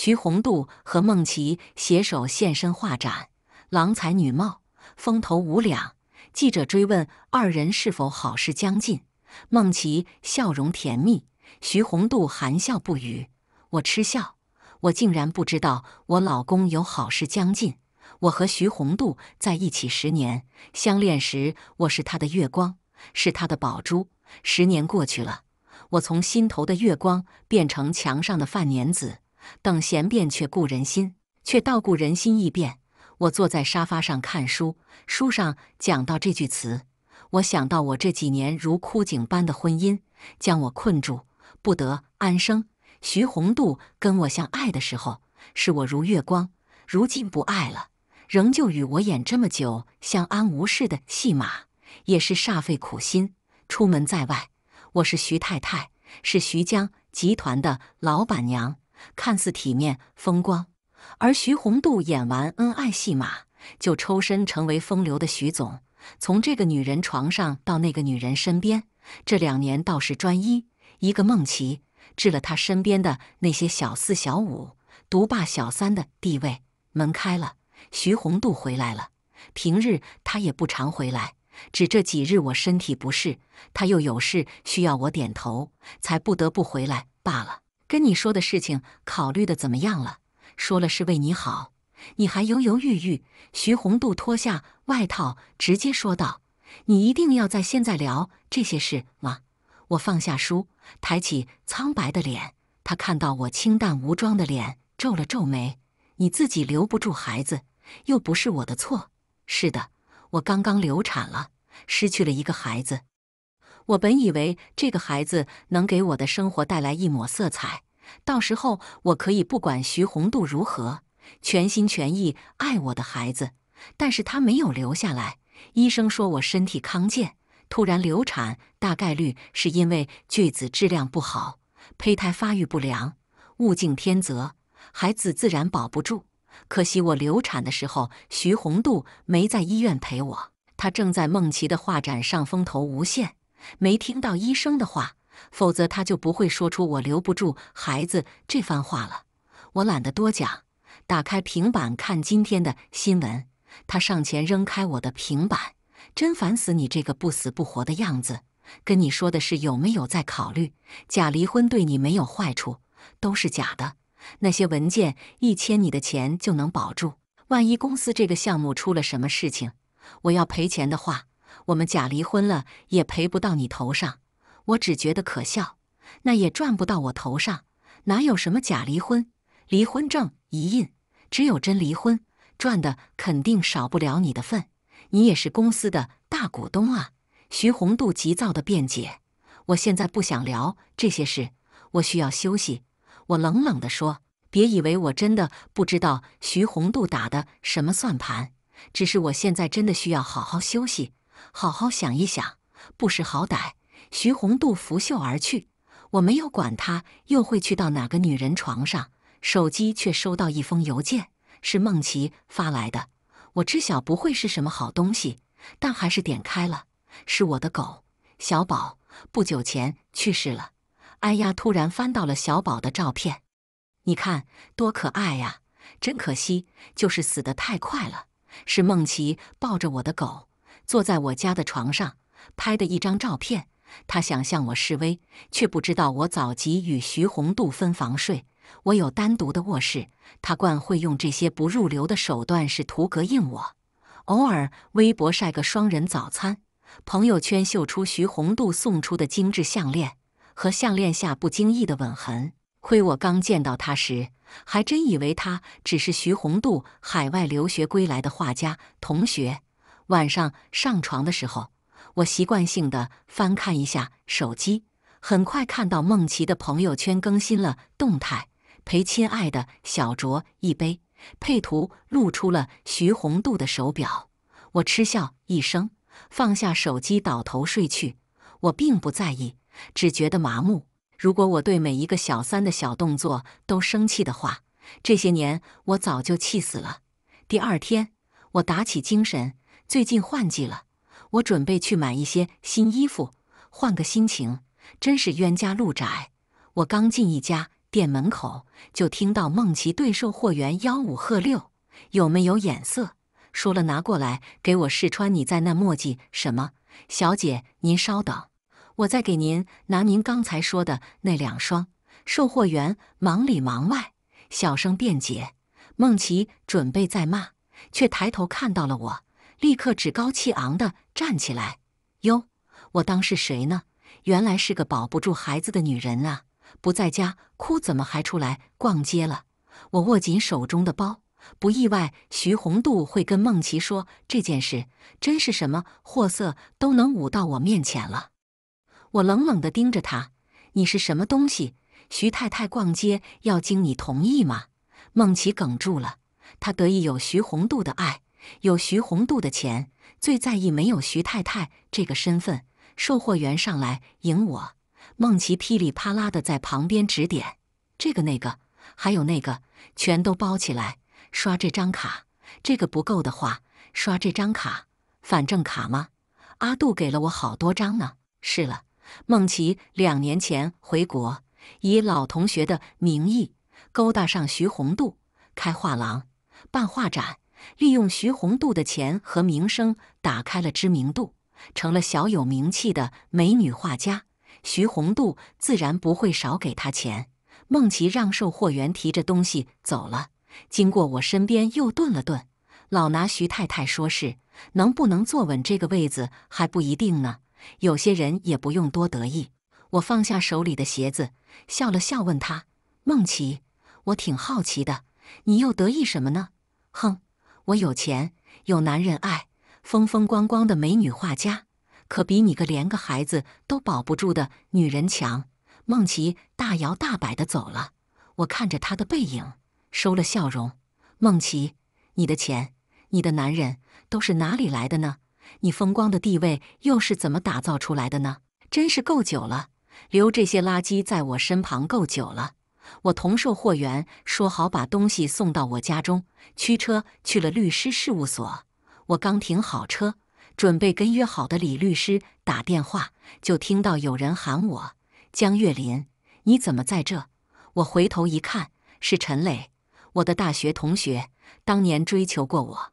徐宏度和孟琪携手现身画展，郎才女貌，风头无两。记者追问二人是否好事将近，孟琪笑容甜蜜，徐宏度含笑不语。我嗤笑，我竟然不知道我老公有好事将近。我和徐宏度在一起十年，相恋时我是他的月光，是他的宝珠。十年过去了，我从心头的月光变成墙上的泛年子。等闲变却故人心，却道故人心易变。我坐在沙发上看书，书上讲到这句词，我想到我这几年如枯井般的婚姻，将我困住，不得安生。徐宏渡跟我相爱的时候，视我如月光；如今不爱了，仍旧与我演这么久相安无事的戏码，也是煞费苦心。出门在外，我是徐太太，是徐江集团的老板娘。看似体面风光，而徐宏度演完恩爱戏码，就抽身成为风流的徐总。从这个女人床上到那个女人身边，这两年倒是专一。一个梦琪治了他身边的那些小四小五，独霸小三的地位。门开了，徐宏度回来了。平日他也不常回来，只这几日我身体不适，他又有事需要我点头，才不得不回来罢了。跟你说的事情考虑的怎么样了？说了是为你好，你还犹犹豫豫。徐红度脱下外套，直接说道：“你一定要在现在聊这些事吗？”我放下书，抬起苍白的脸。他看到我清淡无妆的脸，皱了皱眉：“你自己留不住孩子，又不是我的错。”是的，我刚刚流产了，失去了一个孩子。我本以为这个孩子能给我的生活带来一抹色彩，到时候我可以不管徐红度如何，全心全意爱我的孩子。但是他没有留下来。医生说我身体康健，突然流产大概率是因为巨子质量不好，胚胎发育不良。物竞天择，孩子自然保不住。可惜我流产的时候，徐红度没在医院陪我，他正在梦琪的画展上风头无限。没听到医生的话，否则他就不会说出“我留不住孩子”这番话了。我懒得多讲，打开平板看今天的新闻。他上前扔开我的平板，真烦死你这个不死不活的样子！跟你说的是有没有在考虑假离婚？对你没有坏处，都是假的。那些文件一签，你的钱就能保住。万一公司这个项目出了什么事情，我要赔钱的话。我们假离婚了也赔不到你头上，我只觉得可笑，那也赚不到我头上，哪有什么假离婚？离婚证一印，只有真离婚赚的肯定少不了你的份。你也是公司的大股东啊！”徐红度急躁地辩解。“我现在不想聊这些事，我需要休息。”我冷冷地说，“别以为我真的不知道徐红度打的什么算盘，只是我现在真的需要好好休息。”好好想一想，不识好歹。徐红渡拂袖而去，我没有管他，又会去到哪个女人床上？手机却收到一封邮件，是孟琪发来的。我知晓不会是什么好东西，但还是点开了。是我的狗小宝，不久前去世了。哎呀，突然翻到了小宝的照片，你看多可爱呀！真可惜，就是死得太快了。是梦琪抱着我的狗。坐在我家的床上拍的一张照片，他想向我示威，却不知道我早即与徐红度分房睡，我有单独的卧室。他惯会用这些不入流的手段，是图膈应我。偶尔微博晒个双人早餐，朋友圈秀出徐红度送出的精致项链和项链下不经意的吻痕。亏我刚见到他时，还真以为他只是徐红度海外留学归来的画家同学。晚上上床的时候，我习惯性的翻看一下手机，很快看到梦琪的朋友圈更新了动态，陪亲爱的小卓一杯，配图露出了徐红渡的手表。我嗤笑一声，放下手机，倒头睡去。我并不在意，只觉得麻木。如果我对每一个小三的小动作都生气的话，这些年我早就气死了。第二天，我打起精神。最近换季了，我准备去买一些新衣服，换个心情。真是冤家路窄，我刚进一家店门口，就听到孟琪对售货员吆五喝六：“有没有眼色？说了拿过来给我试穿，你在那磨叽什么？”小姐，您稍等，我再给您拿您刚才说的那两双。售货员忙里忙外，小声辩解。孟琪准备再骂，却抬头看到了我。立刻趾高气昂地站起来，哟，我当是谁呢？原来是个保不住孩子的女人啊！不在家哭，怎么还出来逛街了？我握紧手中的包，不意外，徐红度会跟孟琪说这件事，真是什么货色都能捂到我面前了。我冷冷地盯着他：“你是什么东西？徐太太逛街要经你同意吗？”孟琪哽住了，他得意有徐红度的爱。有徐宏度的钱，最在意没有徐太太这个身份。售货员上来迎我，孟琪噼里啪啦的在旁边指点这个那个，还有那个，全都包起来，刷这张卡。这个不够的话，刷这张卡，反正卡吗？阿杜给了我好多张呢。是了，孟琪两年前回国，以老同学的名义勾搭上徐宏度，开画廊，办画展。利用徐红渡的钱和名声打开了知名度，成了小有名气的美女画家。徐红渡自然不会少给他钱。孟琪让售货员提着东西走了，经过我身边又顿了顿，老拿徐太太说事，能不能坐稳这个位子还不一定呢。有些人也不用多得意。我放下手里的鞋子，笑了笑，问他：“孟琪，我挺好奇的，你又得意什么呢？”哼。我有钱，有男人爱，风风光光的美女画家，可比你个连个孩子都保不住的女人强。梦琪大摇大摆的走了，我看着她的背影，收了笑容。梦琪，你的钱，你的男人，都是哪里来的呢？你风光的地位又是怎么打造出来的呢？真是够久了，留这些垃圾在我身旁够久了。我同售货员说好把东西送到我家中，驱车去了律师事务所。我刚停好车，准备跟约好的李律师打电话，就听到有人喊我：“江月林，你怎么在这？”我回头一看，是陈磊，我的大学同学，当年追求过我，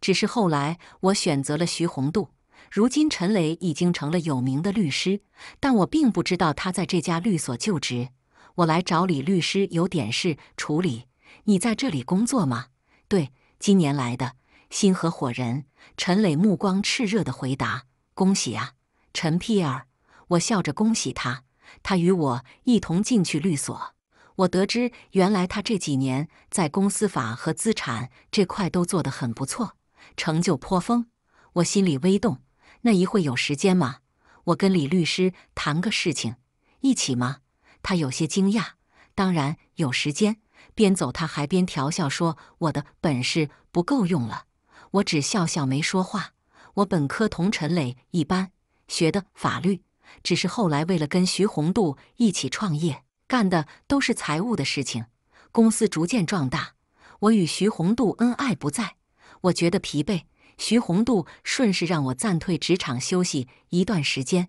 只是后来我选择了徐红度。如今陈磊已经成了有名的律师，但我并不知道他在这家律所就职。我来找李律师有点事处理。你在这里工作吗？对，今年来的新合伙人陈磊目光炽热地回答：“恭喜啊，陈皮尔！”我笑着恭喜他。他与我一同进去律所。我得知，原来他这几年在公司法和资产这块都做得很不错，成就颇丰。我心里微动。那一会有时间吗？我跟李律师谈个事情，一起吗？他有些惊讶，当然有时间。边走他还边调笑说：“我的本事不够用了。”我只笑笑没说话。我本科同陈磊一班，学的法律，只是后来为了跟徐宏渡一起创业，干的都是财务的事情。公司逐渐壮大，我与徐宏渡恩爱不在，我觉得疲惫。徐宏渡顺势让我暂退职场休息一段时间。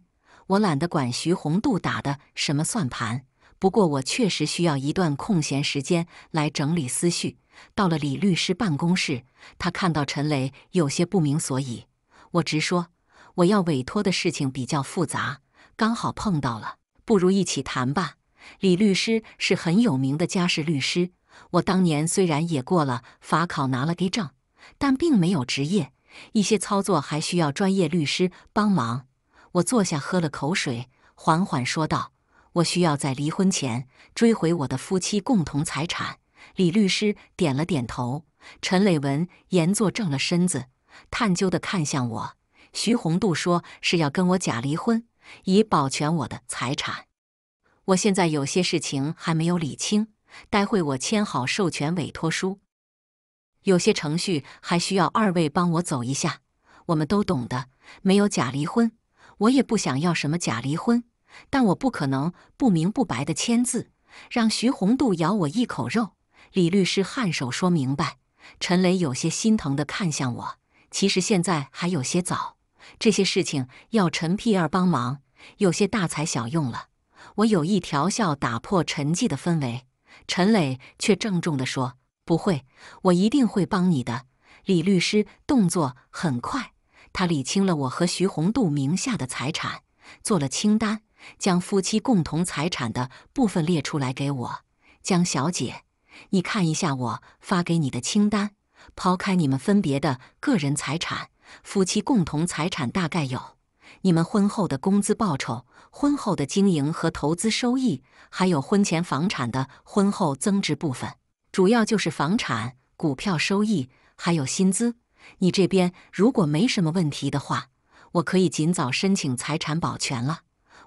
我懒得管徐宏度打的什么算盘，不过我确实需要一段空闲时间来整理思绪。到了李律师办公室，他看到陈雷有些不明所以，我直说我要委托的事情比较复杂，刚好碰到了，不如一起谈吧。李律师是很有名的家事律师，我当年虽然也过了法考拿了证，但并没有执业，一些操作还需要专业律师帮忙。我坐下，喝了口水，缓缓说道：“我需要在离婚前追回我的夫妻共同财产。”李律师点了点头。陈磊文严坐正了身子，探究的看向我。徐红度说：“是要跟我假离婚，以保全我的财产。”我现在有些事情还没有理清，待会我签好授权委托书，有些程序还需要二位帮我走一下。我们都懂的，没有假离婚。我也不想要什么假离婚，但我不可能不明不白的签字，让徐红渡咬我一口肉。李律师颔首说明白。陈雷有些心疼的看向我。其实现在还有些早，这些事情要陈屁儿帮忙，有些大材小用了。我有意调笑，打破沉寂的氛围。陈磊却郑重的说：“不会，我一定会帮你的。”李律师动作很快。他理清了我和徐宏度名下的财产，做了清单，将夫妻共同财产的部分列出来给我。江小姐，你看一下我发给你的清单。抛开你们分别的个人财产，夫妻共同财产大概有：你们婚后的工资报酬、婚后的经营和投资收益，还有婚前房产的婚后增值部分。主要就是房产、股票收益，还有薪资。你这边如果没什么问题的话，我可以尽早申请财产保全了。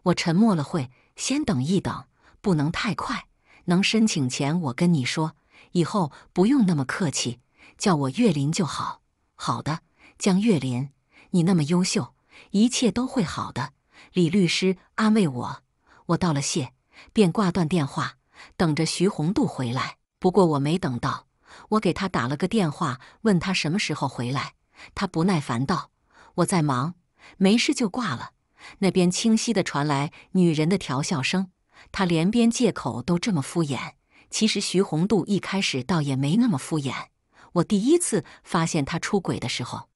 我沉默了会，先等一等，不能太快。能申请前，我跟你说，以后不用那么客气，叫我岳林就好。好的，江岳林，你那么优秀，一切都会好的。李律师安慰我，我道了谢，便挂断电话，等着徐红度回来。不过我没等到。我给他打了个电话，问他什么时候回来。他不耐烦道：“我在忙，没事就挂了。”那边清晰的传来女人的调笑声。他连编借口都这么敷衍。其实徐红度一开始倒也没那么敷衍。我第一次发现他出轨的时候，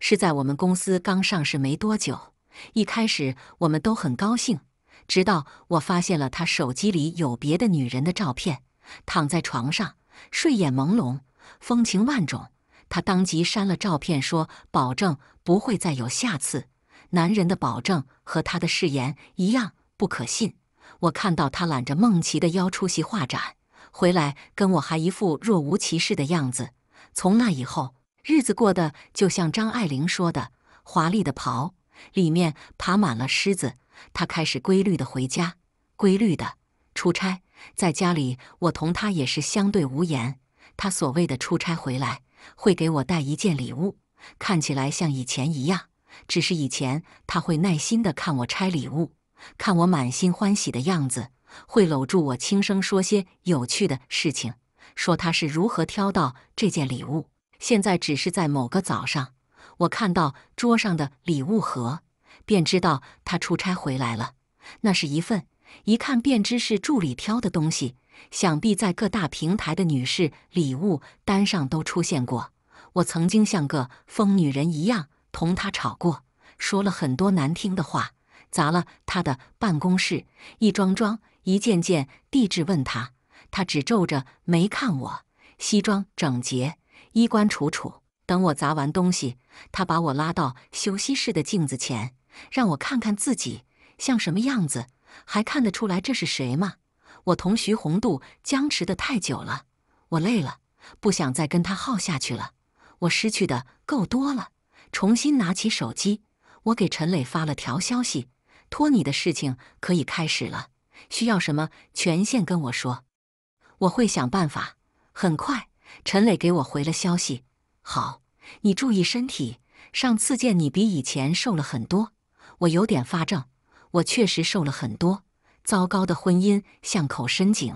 是在我们公司刚上市没多久。一开始我们都很高兴，直到我发现了他手机里有别的女人的照片，躺在床上。睡眼朦胧，风情万种。他当即删了照片，说：“保证不会再有下次。”男人的保证和他的誓言一样不可信。我看到他揽着梦琪的腰出席画展，回来跟我还一副若无其事的样子。从那以后，日子过得就像张爱玲说的：“华丽的袍里面爬满了虱子。”他开始规律的回家，规律的出差。在家里，我同他也是相对无言。他所谓的出差回来，会给我带一件礼物，看起来像以前一样。只是以前他会耐心地看我拆礼物，看我满心欢喜的样子，会搂住我，轻声说些有趣的事情，说他是如何挑到这件礼物。现在只是在某个早上，我看到桌上的礼物盒，便知道他出差回来了。那是一份。一看便知是助理挑的东西，想必在各大平台的女士礼物单上都出现过。我曾经像个疯女人一样同他吵过，说了很多难听的话，砸了他的办公室，一桩桩一件件地质问他。他只皱着眉看我，西装整洁，衣冠楚楚。等我砸完东西，他把我拉到休息室的镜子前，让我看看自己像什么样子。还看得出来这是谁吗？我同徐红渡僵持得太久了，我累了，不想再跟他耗下去了。我失去的够多了。重新拿起手机，我给陈磊发了条消息：“托你的事情可以开始了，需要什么权限跟我说，我会想办法。”很快，陈磊给我回了消息：“好，你注意身体。上次见你比以前瘦了很多，我有点发怔。”我确实瘦了很多。糟糕的婚姻像口深井，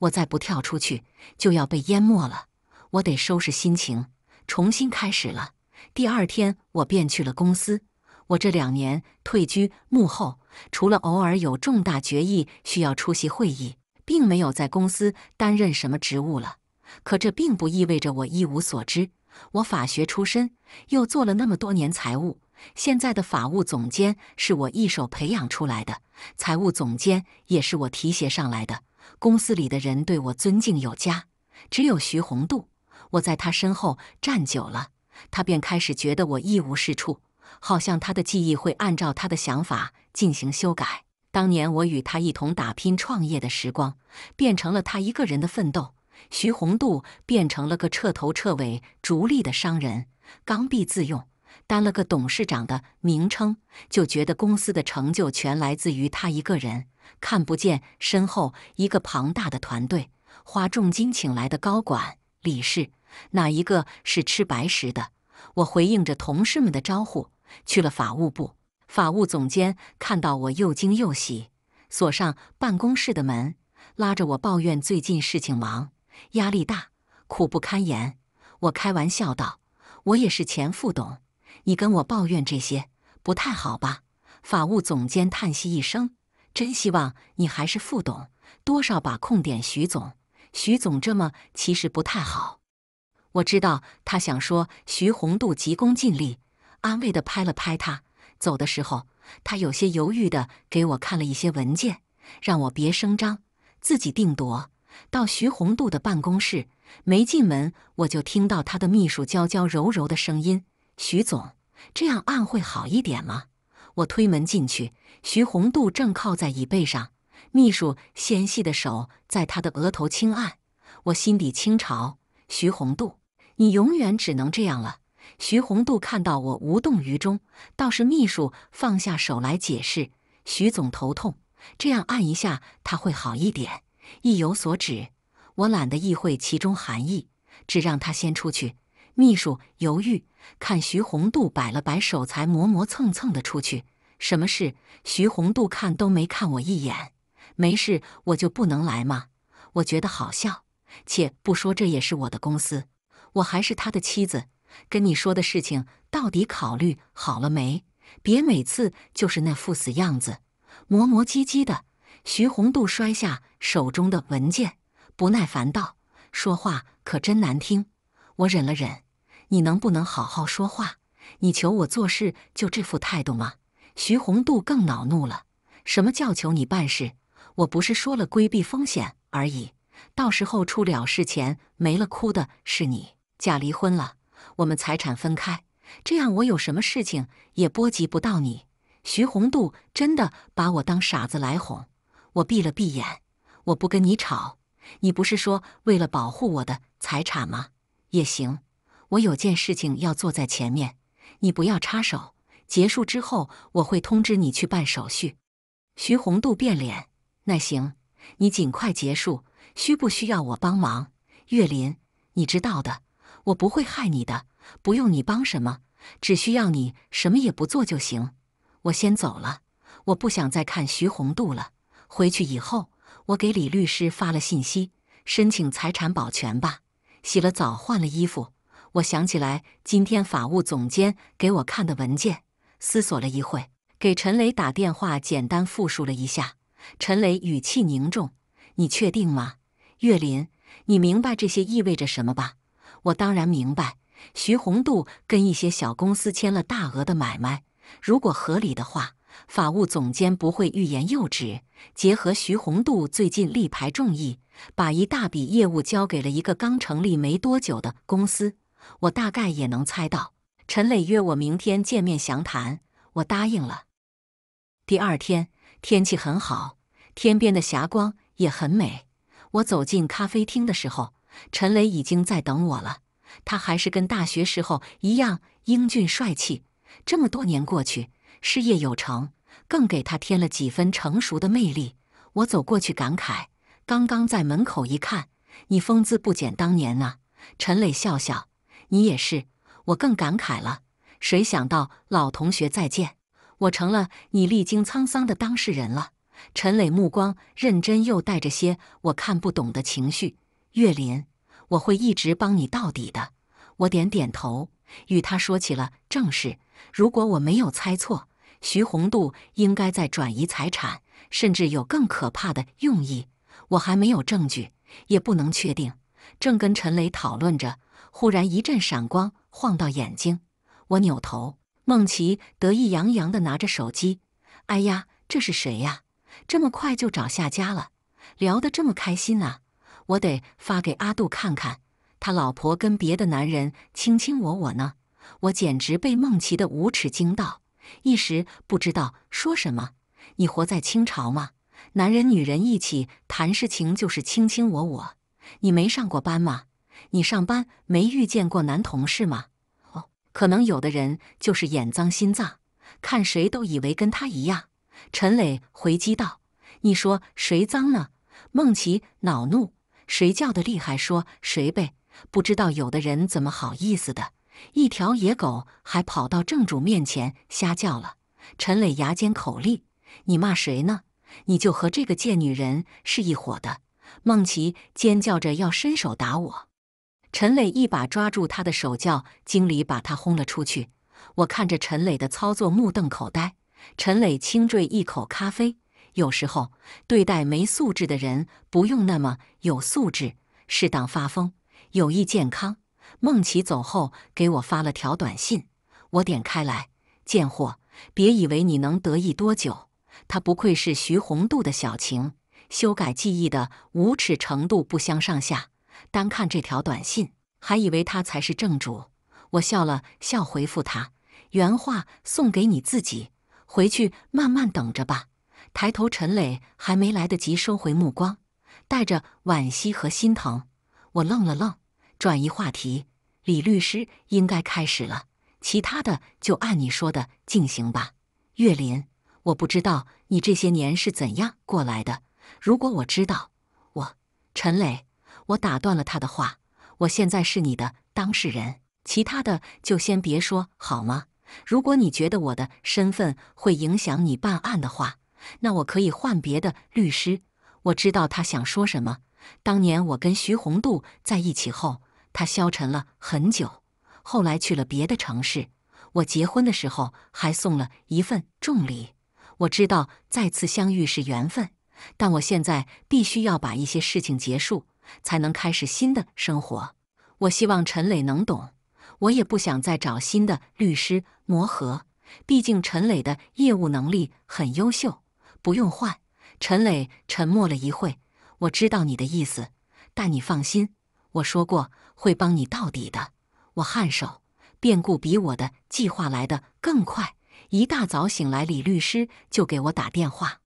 我再不跳出去，就要被淹没了。我得收拾心情，重新开始了。第二天，我便去了公司。我这两年退居幕后，除了偶尔有重大决议需要出席会议，并没有在公司担任什么职务了。可这并不意味着我一无所知。我法学出身，又做了那么多年财务。现在的法务总监是我一手培养出来的，财务总监也是我提携上来的。公司里的人对我尊敬有加，只有徐宏度。我在他身后站久了，他便开始觉得我一无是处，好像他的记忆会按照他的想法进行修改。当年我与他一同打拼创业的时光，变成了他一个人的奋斗。徐宏度变成了个彻头彻尾逐利的商人，刚愎自用。担了个董事长的名称，就觉得公司的成就全来自于他一个人，看不见身后一个庞大的团队，花重金请来的高管、理事，哪一个是吃白食的？我回应着同事们的招呼，去了法务部。法务总监看到我又惊又喜，锁上办公室的门，拉着我抱怨最近事情忙，压力大，苦不堪言。我开玩笑道：“我也是前副董。”你跟我抱怨这些不太好吧？法务总监叹息一声，真希望你还是副董，多少把控点。徐总，徐总这么其实不太好。我知道他想说徐宏度急功近利，安慰的拍了拍他。走的时候，他有些犹豫的给我看了一些文件，让我别声张，自己定夺。到徐宏度的办公室，没进门我就听到他的秘书娇娇柔柔的声音：“徐总。”这样按会好一点吗？我推门进去，徐红度正靠在椅背上，秘书纤细的手在他的额头轻按。我心底轻嘲：徐红度，你永远只能这样了。徐红度看到我无动于衷，倒是秘书放下手来解释：徐总头痛，这样按一下他会好一点。意有所指，我懒得意会其中含义，只让他先出去。秘书犹豫，看徐红度摆了摆手，才磨磨蹭蹭的出去。什么事？徐红度看都没看我一眼。没事，我就不能来吗？我觉得好笑。且不说这也是我的公司，我还是他的妻子。跟你说的事情到底考虑好了没？别每次就是那副死样子，磨磨唧唧的。徐红度摔下手中的文件，不耐烦道：“说话可真难听。”我忍了忍。你能不能好好说话？你求我做事就这副态度吗？徐红度更恼怒了。什么叫求你办事？我不是说了规避风险而已。到时候出了事，钱没了，哭的是你。假离婚了，我们财产分开，这样我有什么事情也波及不到你。徐红度真的把我当傻子来哄。我闭了闭眼，我不跟你吵。你不是说为了保护我的财产吗？也行。我有件事情要做，在前面，你不要插手。结束之后，我会通知你去办手续。徐红度变脸，那行，你尽快结束。需不需要我帮忙？岳林，你知道的，我不会害你的，不用你帮什么，只需要你什么也不做就行。我先走了，我不想再看徐红度了。回去以后，我给李律师发了信息，申请财产保全吧。洗了澡，换了衣服。我想起来今天法务总监给我看的文件，思索了一会，给陈雷打电话，简单复述了一下。陈雷语气凝重：“你确定吗，岳林？你明白这些意味着什么吧？”我当然明白。徐宏渡跟一些小公司签了大额的买卖，如果合理的话，法务总监不会欲言又止。结合徐宏渡最近力排众议，把一大笔业务交给了一个刚成立没多久的公司。我大概也能猜到，陈磊约我明天见面详谈，我答应了。第二天天气很好，天边的霞光也很美。我走进咖啡厅的时候，陈磊已经在等我了。他还是跟大学时候一样英俊帅气，这么多年过去，事业有成，更给他添了几分成熟的魅力。我走过去感慨：“刚刚在门口一看，你风姿不减当年呐。”陈磊笑笑。你也是，我更感慨了。谁想到老同学再见，我成了你历经沧桑的当事人了。陈磊目光认真，又带着些我看不懂的情绪。岳林，我会一直帮你到底的。我点点头，与他说起了正事。如果我没有猜错，徐宏度应该在转移财产，甚至有更可怕的用意。我还没有证据，也不能确定。正跟陈磊讨论着。忽然一阵闪光晃到眼睛，我扭头，孟琪得意洋洋地拿着手机。哎呀，这是谁呀？这么快就找下家了？聊得这么开心啊！我得发给阿杜看看，他老婆跟别的男人卿卿我我呢。我简直被孟琪的无耻惊到，一时不知道说什么。你活在清朝吗？男人女人一起谈事情就是卿卿我我，你没上过班吗？你上班没遇见过男同事吗？哦，可能有的人就是眼脏心脏，看谁都以为跟他一样。陈磊回击道：“你说谁脏呢？”孟琪恼怒：“谁叫的厉害，说谁呗！不知道有的人怎么好意思的，一条野狗还跑到正主面前瞎叫了。”陈磊牙尖口利：“你骂谁呢？你就和这个贱女人是一伙的！”孟琪尖叫着要伸手打我。陈磊一把抓住他的手，叫经理把他轰了出去。我看着陈磊的操作，目瞪口呆。陈磊轻啜一口咖啡。有时候对待没素质的人，不用那么有素质，适当发疯有益健康。孟琪走后，给我发了条短信，我点开来。贱货，别以为你能得意多久。他不愧是徐宏渡的小情，修改记忆的无耻程度不相上下。单看这条短信，还以为他才是正主。我笑了笑，回复他：“原话送给你自己，回去慢慢等着吧。”抬头，陈磊还没来得及收回目光，带着惋惜和心疼。我愣了愣，转移话题：“李律师应该开始了，其他的就按你说的进行吧。”岳林，我不知道你这些年是怎样过来的。如果我知道，我，陈磊。我打断了他的话。我现在是你的当事人，其他的就先别说好吗？如果你觉得我的身份会影响你办案的话，那我可以换别的律师。我知道他想说什么。当年我跟徐红度在一起后，他消沉了很久，后来去了别的城市。我结婚的时候还送了一份重礼。我知道再次相遇是缘分，但我现在必须要把一些事情结束。才能开始新的生活。我希望陈磊能懂，我也不想再找新的律师磨合。毕竟陈磊的业务能力很优秀，不用换。陈磊沉默了一会，我知道你的意思，但你放心，我说过会帮你到底的。我颔首。变故比我的计划来得更快。一大早醒来，李律师就给我打电话，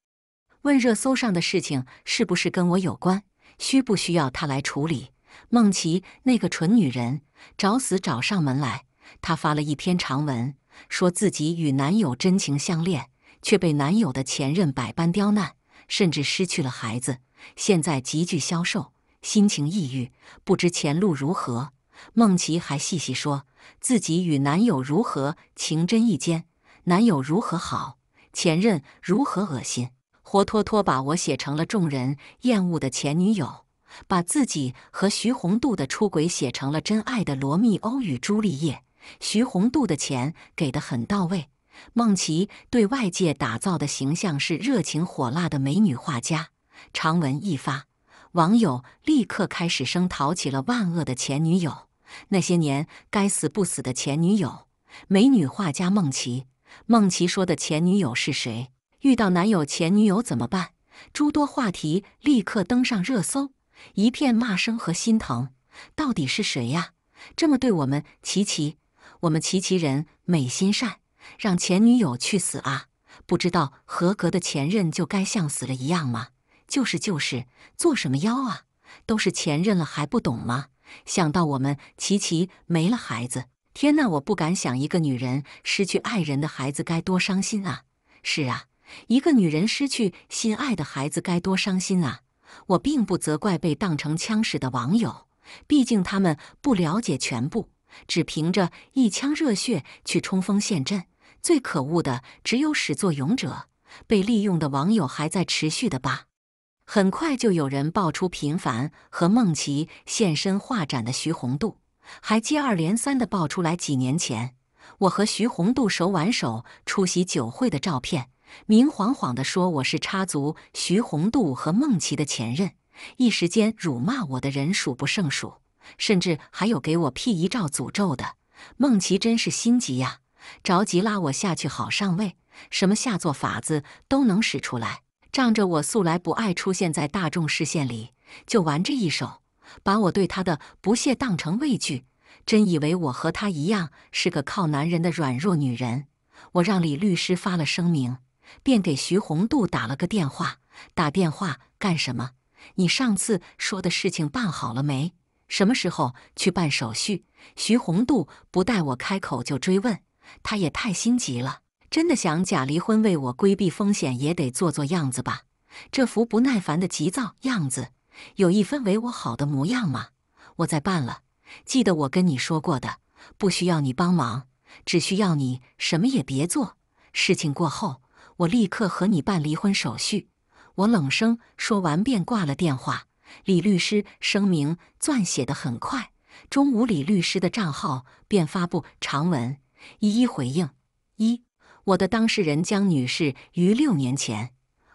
问热搜上的事情是不是跟我有关。需不需要他来处理？梦琪那个蠢女人找死找上门来。她发了一篇长文，说自己与男友真情相恋，却被男友的前任百般刁难，甚至失去了孩子，现在急剧消瘦，心情抑郁，不知前路如何。梦琪还细细说自己与男友如何情真意坚，男友如何好，前任如何恶心。活脱脱把我写成了众人厌恶的前女友，把自己和徐宏度的出轨写成了真爱的罗密欧与朱丽叶。徐宏度的钱给的很到位。孟琪对外界打造的形象是热情火辣的美女画家。长文一发，网友立刻开始声讨起了万恶的前女友，那些年该死不死的前女友。美女画家孟琪。孟琪说的前女友是谁？遇到男友前女友怎么办？诸多话题立刻登上热搜，一片骂声和心疼。到底是谁呀？这么对我们琪琪？我们琪琪人美心善，让前女友去死啊！不知道合格的前任就该像死了一样吗？就是就是，做什么妖啊？都是前任了还不懂吗？想到我们琪琪没了孩子，天呐，我不敢想一个女人失去爱人的孩子该多伤心啊！是啊。一个女人失去心爱的孩子该多伤心啊！我并不责怪被当成枪使的网友，毕竟他们不了解全部，只凭着一腔热血去冲锋陷阵。最可恶的只有始作俑者，被利用的网友还在持续的吧？很快就有人爆出频繁和梦琪现身画展的徐宏度，还接二连三的爆出来几年前我和徐宏度手挽手出席酒会的照片。明晃晃地说我是插足徐宏度和孟琪的前任，一时间辱骂我的人数不胜数，甚至还有给我 P 遗照诅咒的。孟琪真是心急呀，着急拉我下去好上位，什么下作法子都能使出来。仗着我素来不爱出现在大众视线里，就玩这一手，把我对他的不屑当成畏惧，真以为我和他一样是个靠男人的软弱女人。我让李律师发了声明。便给徐红度打了个电话。打电话干什么？你上次说的事情办好了没？什么时候去办手续？徐红度不待我开口就追问，他也太心急了。真的想假离婚为我规避风险，也得做做样子吧？这副不耐烦的急躁样子，有一分为我好的模样吗？我在办了，记得我跟你说过的，不需要你帮忙，只需要你什么也别做。事情过后。我立刻和你办离婚手续。我冷声说完，便挂了电话。李律师声明撰写的很快，中午李律师的账号便发布长文，一一回应：一，我的当事人江女士于六年前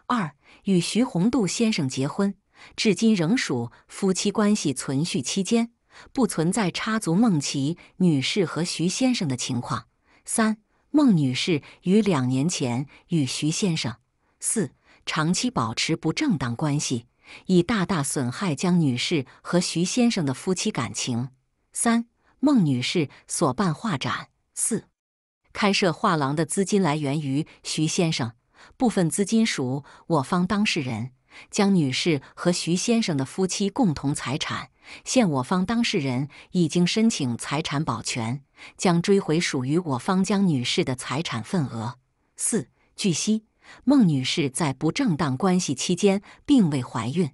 二与徐宏渡先生结婚，至今仍属夫妻关系存续期间，不存在插足孟琪女士和徐先生的情况。三。孟女士于两年前与徐先生四长期保持不正当关系，已大大损害江女士和徐先生的夫妻感情。三、孟女士所办画展四，开设画廊的资金来源于徐先生，部分资金属我方当事人江女士和徐先生的夫妻共同财产。现我方当事人已经申请财产保全，将追回属于我方江女士的财产份额。四、据悉，孟女士在不正当关系期间并未怀孕，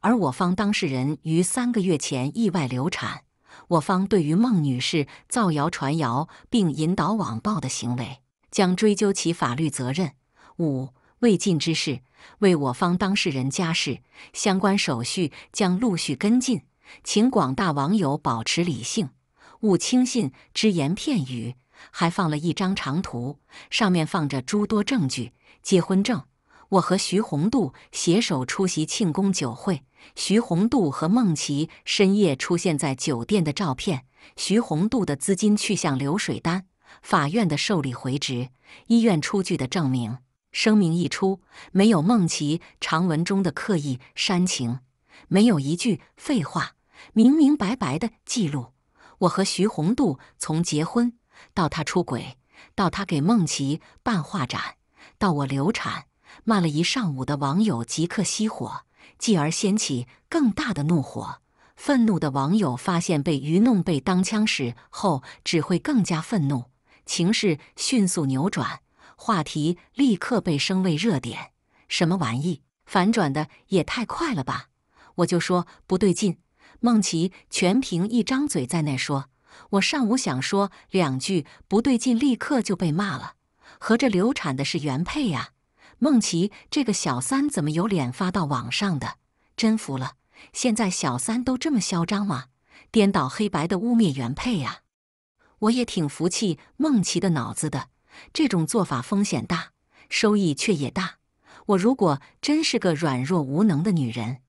而我方当事人于三个月前意外流产。我方对于孟女士造谣传谣并引导网暴的行为，将追究其法律责任。五、未尽之事，为我方当事人家事，相关手续将陆续跟进。请广大网友保持理性，勿轻信只言片语。还放了一张长图，上面放着诸多证据：结婚证、我和徐宏度携手出席庆功酒会、徐宏度和孟奇深夜出现在酒店的照片、徐宏度的资金去向流水单、法院的受理回执、医院出具的证明。声明一出，没有孟奇长文中的刻意煽情。没有一句废话，明明白白的记录。我和徐红渡从结婚到他出轨，到他给梦琪办画展，到我流产，骂了一上午的网友即刻熄火，继而掀起更大的怒火。愤怒的网友发现被愚弄、被当枪使后，只会更加愤怒，情势迅速扭转，话题立刻被升为热点。什么玩意？反转的也太快了吧！我就说不对劲，孟琪全凭一张嘴在那说。我上午想说两句不对劲，立刻就被骂了。合着流产的是原配呀？孟琪这个小三怎么有脸发到网上的？真服了！现在小三都这么嚣张吗？颠倒黑白的污蔑原配呀！我也挺服气孟琪的脑子的，这种做法风险大，收益却也大。我如果真是个软弱无能的女人。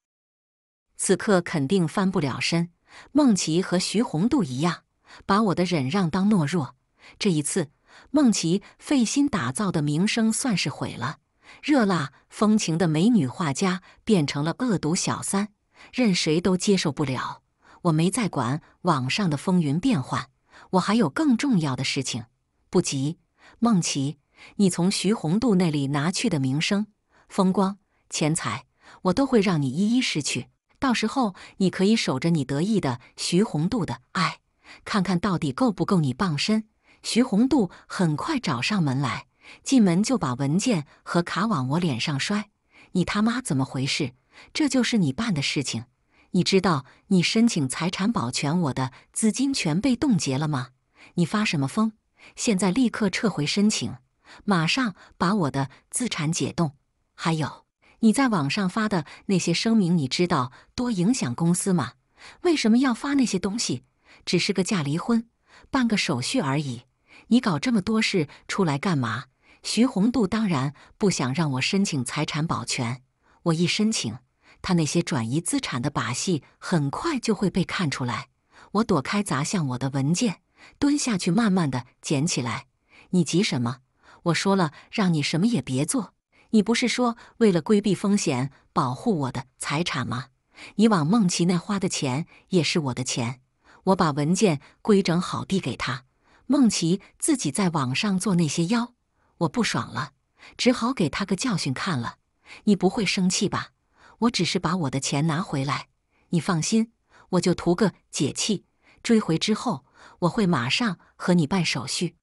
此刻肯定翻不了身。孟琪和徐红渡一样，把我的忍让当懦弱。这一次，孟琪费心打造的名声算是毁了。热辣风情的美女画家变成了恶毒小三，任谁都接受不了。我没再管网上的风云变幻，我还有更重要的事情。不急，孟琪，你从徐红渡那里拿去的名声、风光、钱财，我都会让你一一失去。到时候你可以守着你得意的徐红渡的爱，看看到底够不够你傍身。徐红渡很快找上门来，进门就把文件和卡往我脸上摔：“你他妈怎么回事？这就是你办的事情？你知道你申请财产保全，我的资金全被冻结了吗？你发什么疯？现在立刻撤回申请，马上把我的资产解冻。还有。”你在网上发的那些声明，你知道多影响公司吗？为什么要发那些东西？只是个假离婚，办个手续而已。你搞这么多事出来干嘛？徐宏渡当然不想让我申请财产保全，我一申请，他那些转移资产的把戏很快就会被看出来。我躲开砸向我的文件，蹲下去慢慢的捡起来。你急什么？我说了，让你什么也别做。你不是说为了规避风险，保护我的财产吗？你往梦琪那花的钱也是我的钱。我把文件规整好递给他，梦琪自己在网上做那些妖，我不爽了，只好给他个教训看了。你不会生气吧？我只是把我的钱拿回来，你放心，我就图个解气。追回之后，我会马上和你办手续。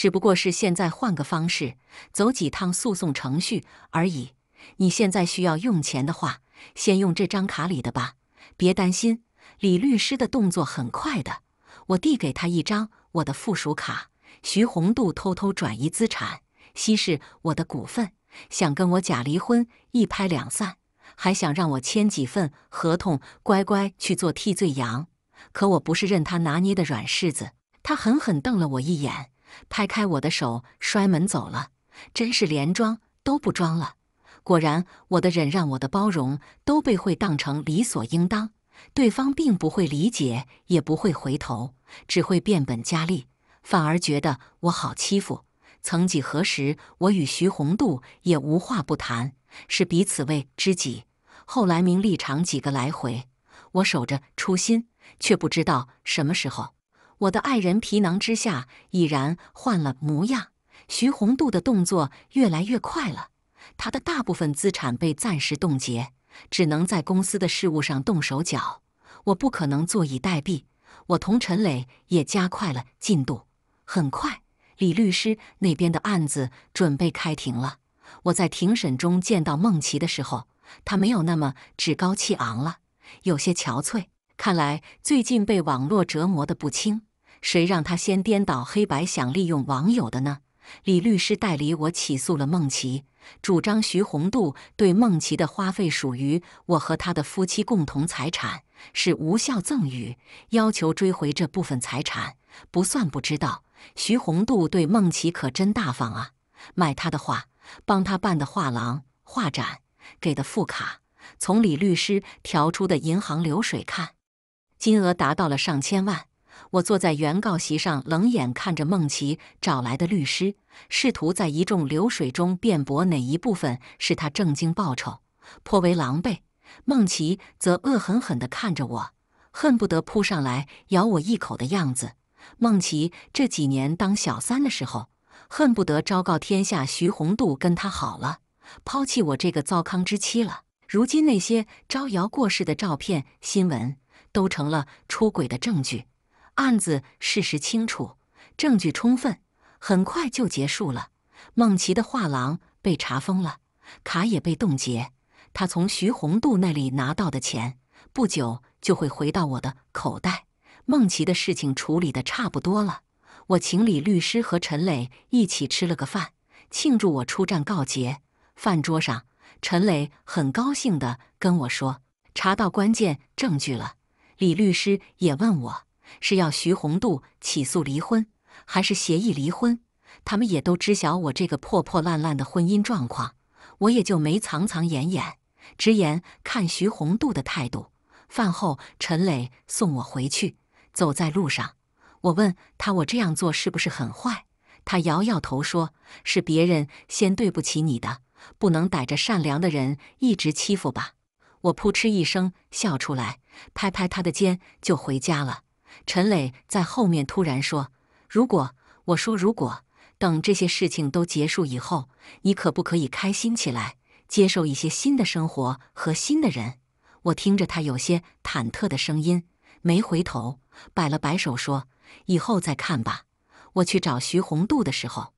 只不过是现在换个方式走几趟诉讼程序而已。你现在需要用钱的话，先用这张卡里的吧。别担心，李律师的动作很快的。我递给他一张我的附属卡。徐红渡偷偷转移资产，稀释我的股份，想跟我假离婚一拍两散，还想让我签几份合同，乖乖去做替罪羊。可我不是任他拿捏的软柿子。他狠狠瞪了我一眼。拍开我的手，摔门走了。真是连装都不装了。果然，我的忍让，我的包容，都被会当成理所应当。对方并不会理解，也不会回头，只会变本加厉，反而觉得我好欺负。曾几何时，我与徐宏度也无话不谈，是彼此为知己。后来明立场几个来回，我守着初心，却不知道什么时候。我的爱人皮囊之下已然换了模样。徐红渡的动作越来越快了，他的大部分资产被暂时冻结，只能在公司的事务上动手脚。我不可能坐以待毙，我同陈磊也加快了进度。很快，李律师那边的案子准备开庭了。我在庭审中见到孟琪的时候，他没有那么趾高气昂了，有些憔悴，看来最近被网络折磨得不轻。谁让他先颠倒黑白，想利用网友的呢？李律师代理我起诉了孟琪，主张徐红渡对孟琪的花费属于我和他的夫妻共同财产，是无效赠与，要求追回这部分财产。不算不知道，徐红渡对孟琪可真大方啊！买他的画，帮他办的画廊、画展，给的副卡，从李律师调出的银行流水看，金额达到了上千万。我坐在原告席上，冷眼看着孟琪找来的律师，试图在一众流水中辩驳哪一部分是他正经报酬，颇为狼狈。孟琪则恶狠狠地看着我，恨不得扑上来咬我一口的样子。孟琪这几年当小三的时候，恨不得昭告天下，徐宏度跟他好了，抛弃我这个糟糠之妻了。如今那些招摇过市的照片、新闻，都成了出轨的证据。案子事实清楚，证据充分，很快就结束了。孟琪的画廊被查封了，卡也被冻结。他从徐宏渡那里拿到的钱，不久就会回到我的口袋。孟琪的事情处理得差不多了，我请李律师和陈磊一起吃了个饭，庆祝我出战告捷。饭桌上，陈磊很高兴地跟我说：“查到关键证据了。”李律师也问我。是要徐红度起诉离婚，还是协议离婚？他们也都知晓我这个破破烂烂的婚姻状况，我也就没藏藏掩掩，直言看徐红度的态度。饭后，陈磊送我回去，走在路上，我问他我这样做是不是很坏？他摇摇头说：“是别人先对不起你的，不能逮着善良的人一直欺负吧。”我扑哧一声笑出来，拍拍他的肩就回家了。陈磊在后面突然说：“如果我说如果等这些事情都结束以后，你可不可以开心起来，接受一些新的生活和新的人？”我听着他有些忐忑的声音，没回头，摆了摆手说：“以后再看吧。”我去找徐红度的时候，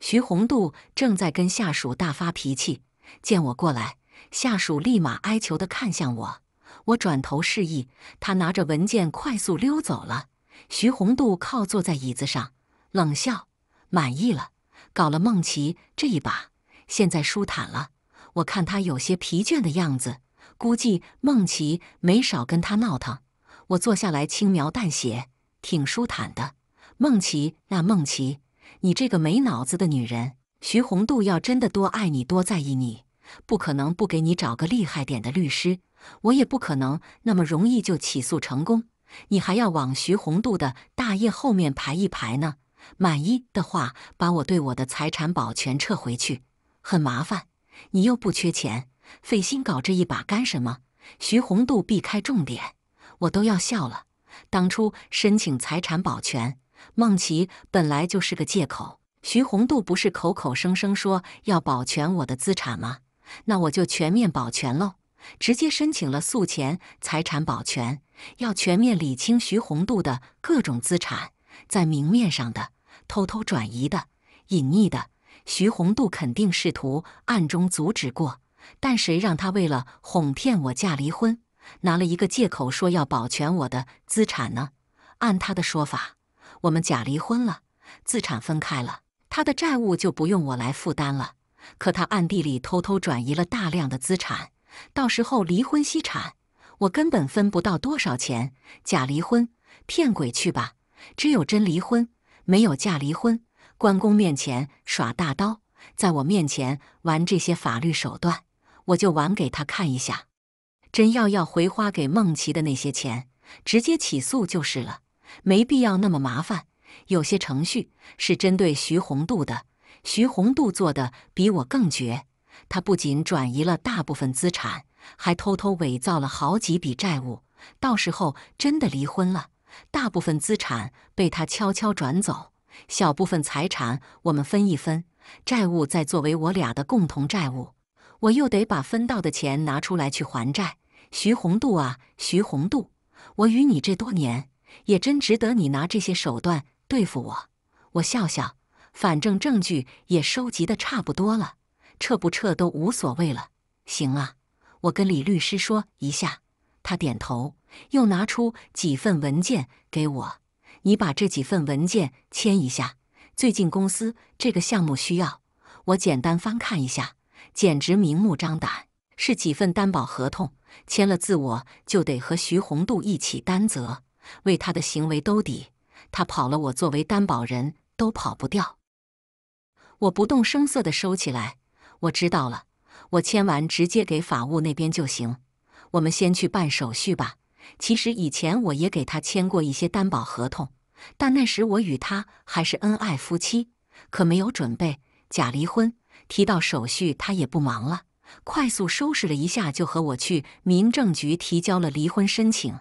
徐红度正在跟下属大发脾气，见我过来，下属立马哀求的看向我。我转头示意他拿着文件快速溜走了。徐宏度靠坐在椅子上冷笑：“满意了，搞了孟琪这一把，现在舒坦了。”我看他有些疲倦的样子，估计孟琪没少跟他闹腾。我坐下来轻描淡写：“挺舒坦的，孟琪，那孟琪，你这个没脑子的女人，徐宏度要真的多爱你，多在意你，不可能不给你找个厉害点的律师。”我也不可能那么容易就起诉成功，你还要往徐红度的大业后面排一排呢。满意的话，把我对我的财产保全撤回去，很麻烦。你又不缺钱，费心搞这一把干什么？徐红度避开重点，我都要笑了。当初申请财产保全，孟奇本来就是个借口。徐红度不是口口声声说要保全我的资产吗？那我就全面保全喽。直接申请了诉前财产保全，要全面理清徐红渡的各种资产，在明面上的、偷偷转移的、隐匿的。徐红渡肯定试图暗中阻止过，但谁让他为了哄骗我假离婚，拿了一个借口说要保全我的资产呢？按他的说法，我们假离婚了，资产分开了，他的债务就不用我来负担了。可他暗地里偷偷转移了大量的资产。到时候离婚析产，我根本分不到多少钱。假离婚，骗鬼去吧！只有真离婚，没有假离婚。关公面前耍大刀，在我面前玩这些法律手段，我就玩给他看一下。真要要回花给梦琪的那些钱，直接起诉就是了，没必要那么麻烦。有些程序是针对徐宏渡的，徐宏渡做的比我更绝。他不仅转移了大部分资产，还偷偷伪造了好几笔债务。到时候真的离婚了，大部分资产被他悄悄转走，小部分财产我们分一分，债务再作为我俩的共同债务。我又得把分到的钱拿出来去还债。徐红渡啊，徐红渡，我与你这多年也真值得你拿这些手段对付我。我笑笑，反正证据也收集的差不多了。撤不撤都无所谓了。行啊，我跟李律师说一下。他点头，又拿出几份文件给我。你把这几份文件签一下。最近公司这个项目需要，我简单翻看一下。简直明目张胆，是几份担保合同，签了自我就得和徐红渡一起担责，为他的行为兜底。他跑了，我作为担保人都跑不掉。我不动声色地收起来。我知道了，我签完直接给法务那边就行。我们先去办手续吧。其实以前我也给他签过一些担保合同，但那时我与他还是恩爱夫妻，可没有准备假离婚。提到手续，他也不忙了，快速收拾了一下就和我去民政局提交了离婚申请。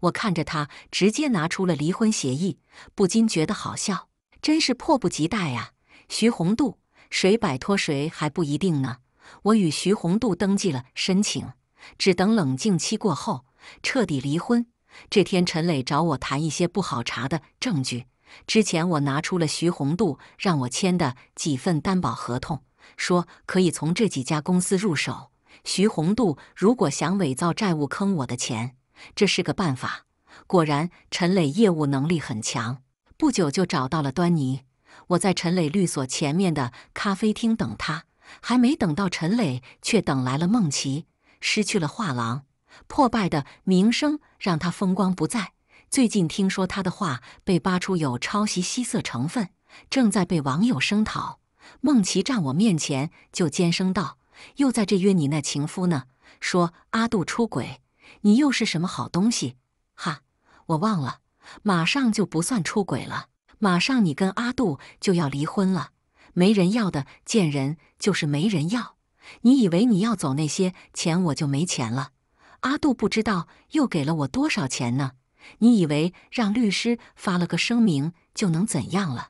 我看着他直接拿出了离婚协议，不禁觉得好笑，真是迫不及待啊，徐红度。谁摆脱谁还不一定呢。我与徐宏渡登记了申请，只等冷静期过后彻底离婚。这天，陈磊找我谈一些不好查的证据。之前我拿出了徐宏渡让我签的几份担保合同，说可以从这几家公司入手。徐宏渡如果想伪造债务坑我的钱，这是个办法。果然，陈磊业务能力很强，不久就找到了端倪。我在陈磊律所前面的咖啡厅等他，还没等到陈磊，却等来了孟琪。失去了画廊，破败的名声让他风光不再。最近听说他的画被扒出有抄袭西色成分，正在被网友声讨。孟琪站我面前就尖声道：“又在这约你那情夫呢？说阿杜出轨，你又是什么好东西？哈，我忘了，马上就不算出轨了。”马上，你跟阿杜就要离婚了，没人要的贱人就是没人要。你以为你要走那些钱我就没钱了？阿杜不知道又给了我多少钱呢？你以为让律师发了个声明就能怎样了？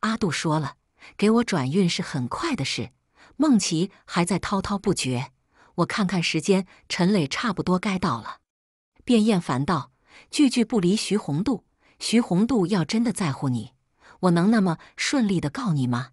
阿杜说了，给我转运是很快的事。孟琪还在滔滔不绝，我看看时间，陈磊差不多该到了，便厌烦道：“句句不离徐红渡。”徐红渡要真的在乎你，我能那么顺利的告你吗？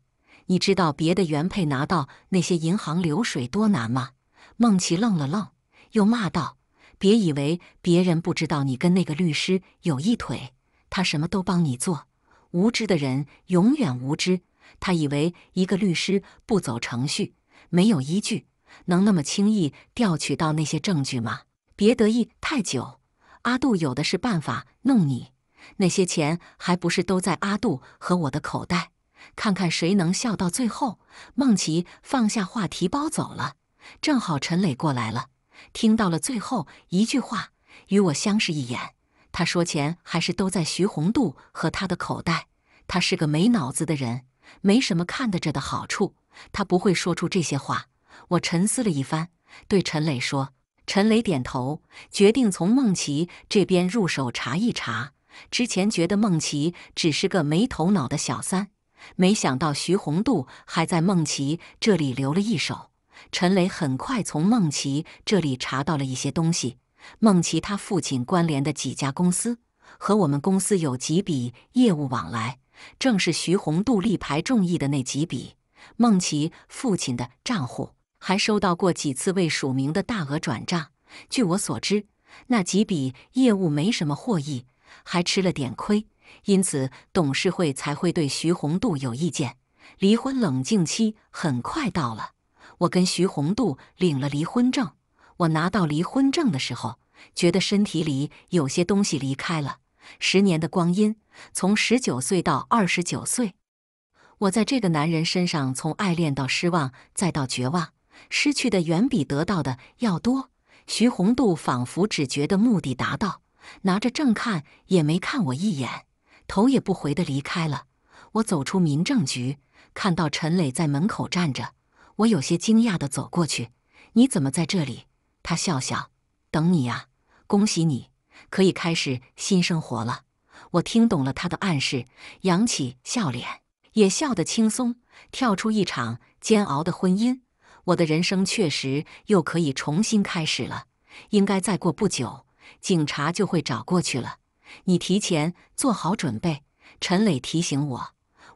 你知道别的原配拿到那些银行流水多难吗？孟琪愣了愣，又骂道：“别以为别人不知道你跟那个律师有一腿，他什么都帮你做。无知的人永远无知。他以为一个律师不走程序，没有依据，能那么轻易调取到那些证据吗？别得意太久，阿杜有的是办法弄你。”那些钱还不是都在阿杜和我的口袋？看看谁能笑到最后。孟琪放下话题包走了，正好陈磊过来了，听到了最后一句话，与我相视一眼。他说：“钱还是都在徐红度和他的口袋。他是个没脑子的人，没什么看得着的好处，他不会说出这些话。”我沉思了一番，对陈磊说。陈磊点头，决定从孟琪这边入手查一查。之前觉得孟琪只是个没头脑的小三，没想到徐宏渡还在孟琪这里留了一手。陈雷很快从孟琪这里查到了一些东西：孟琪他父亲关联的几家公司和我们公司有几笔业务往来，正是徐宏渡力排众议的那几笔。孟琪父亲的账户还收到过几次未署名的大额转账。据我所知，那几笔业务没什么获益。还吃了点亏，因此董事会才会对徐红度有意见。离婚冷静期很快到了，我跟徐红度领了离婚证。我拿到离婚证的时候，觉得身体里有些东西离开了。十年的光阴，从十九岁到二十九岁，我在这个男人身上，从爱恋到失望，再到绝望，失去的远比得到的要多。徐红度仿佛只觉得目的达到。拿着证看也没看我一眼，头也不回的离开了。我走出民政局，看到陈磊在门口站着，我有些惊讶的走过去：“你怎么在这里？”他笑笑：“等你呀，恭喜你，可以开始新生活了。”我听懂了他的暗示，扬起笑脸，也笑得轻松，跳出一场煎熬的婚姻。我的人生确实又可以重新开始了，应该再过不久。警察就会找过去了，你提前做好准备。陈磊提醒我，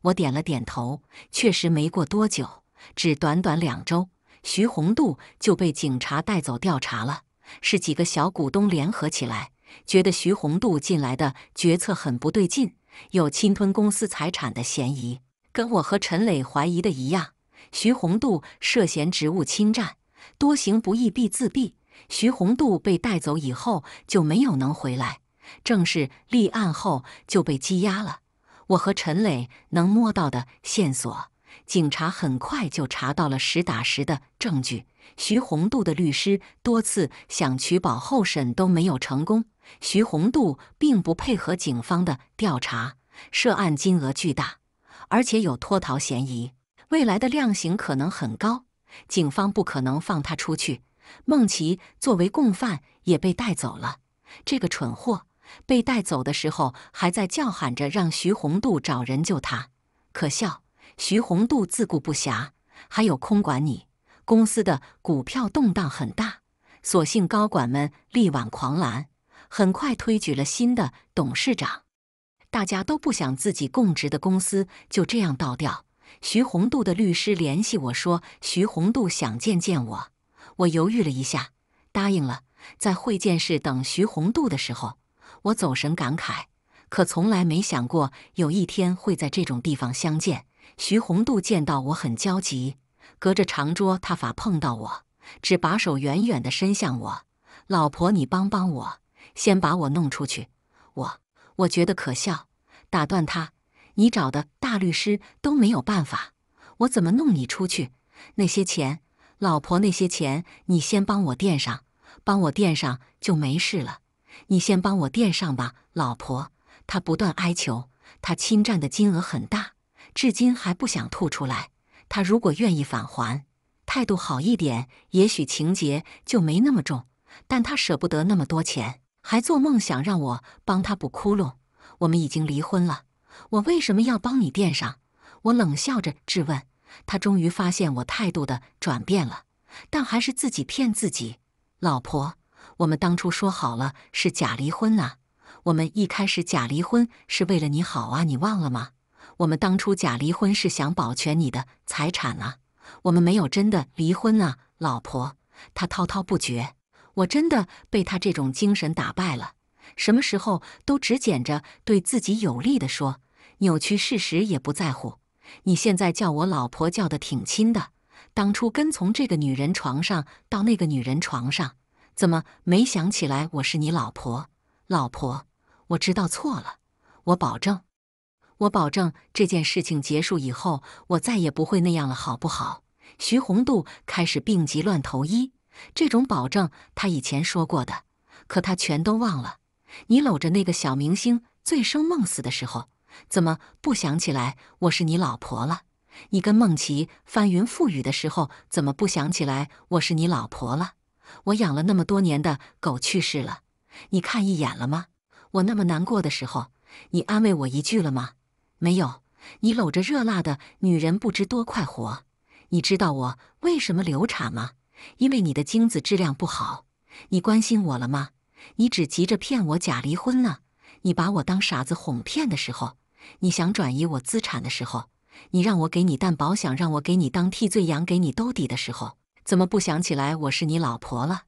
我点了点头。确实没过多久，只短短两周，徐宏渡就被警察带走调查了。是几个小股东联合起来，觉得徐宏渡进来的决策很不对劲，有侵吞公司财产的嫌疑，跟我和陈磊怀疑的一样。徐宏渡涉嫌职务侵占，多行不义必自毙。徐红渡被带走以后就没有能回来，正是立案后就被羁押了。我和陈磊能摸到的线索，警察很快就查到了实打实的证据。徐红渡的律师多次想取保候审都没有成功。徐红渡并不配合警方的调查，涉案金额巨大，而且有脱逃嫌疑，未来的量刑可能很高，警方不可能放他出去。孟奇作为共犯也被带走了。这个蠢货被带走的时候还在叫喊着让徐宏度找人救他，可笑！徐宏度自顾不暇，还有空管你公司的股票动荡很大，所幸高管们力挽狂澜，很快推举了新的董事长。大家都不想自己供职的公司就这样倒掉。徐宏度的律师联系我说，徐宏度想见见我。我犹豫了一下，答应了。在会见室等徐宏度的时候，我走神感慨，可从来没想过有一天会在这种地方相见。徐宏度见到我很焦急，隔着长桌他法碰到我，只把手远远的伸向我：“老婆，你帮帮我，先把我弄出去。”我我觉得可笑，打断他：“你找的大律师都没有办法，我怎么弄你出去？那些钱？”老婆，那些钱你先帮我垫上，帮我垫上就没事了。你先帮我垫上吧，老婆。他不断哀求，他侵占的金额很大，至今还不想吐出来。他如果愿意返还，态度好一点，也许情节就没那么重。但他舍不得那么多钱，还做梦想让我帮他补窟窿。我们已经离婚了，我为什么要帮你垫上？我冷笑着质问。他终于发现我态度的转变了，但还是自己骗自己。老婆，我们当初说好了是假离婚啊！我们一开始假离婚是为了你好啊，你忘了吗？我们当初假离婚是想保全你的财产啊！我们没有真的离婚啊，老婆。他滔滔不绝，我真的被他这种精神打败了。什么时候都只捡着对自己有利的说，扭曲事实也不在乎。你现在叫我老婆叫的挺亲的，当初跟从这个女人床上到那个女人床上，怎么没想起来我是你老婆？老婆，我知道错了，我保证，我保证这件事情结束以后，我再也不会那样了，好不好？徐红度开始病急乱投医，这种保证他以前说过的，可他全都忘了。你搂着那个小明星醉生梦死的时候。怎么不想起来我是你老婆了？你跟梦琪翻云覆雨的时候，怎么不想起来我是你老婆了？我养了那么多年的狗去世了，你看一眼了吗？我那么难过的时候，你安慰我一句了吗？没有，你搂着热辣的女人不知多快活。你知道我为什么流产吗？因为你的精子质量不好。你关心我了吗？你只急着骗我假离婚呢。你把我当傻子哄骗的时候。你想转移我资产的时候，你让我给你担保，想让我给你当替罪羊，给你兜底的时候，怎么不想起来我是你老婆了？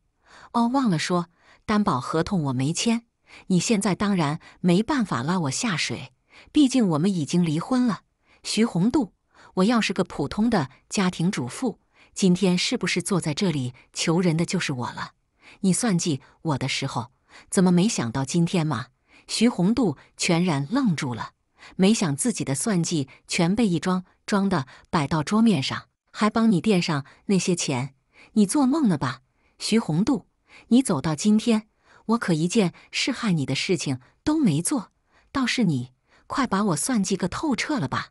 哦，忘了说，担保合同我没签，你现在当然没办法拉我下水，毕竟我们已经离婚了。徐红度，我要是个普通的家庭主妇，今天是不是坐在这里求人的就是我了？你算计我的时候，怎么没想到今天嘛？徐红度全然愣住了。没想自己的算计全被一桩桩的摆到桌面上，还帮你垫上那些钱，你做梦呢吧，徐红度！你走到今天，我可一件是害你的事情都没做，倒是你，快把我算计个透彻了吧！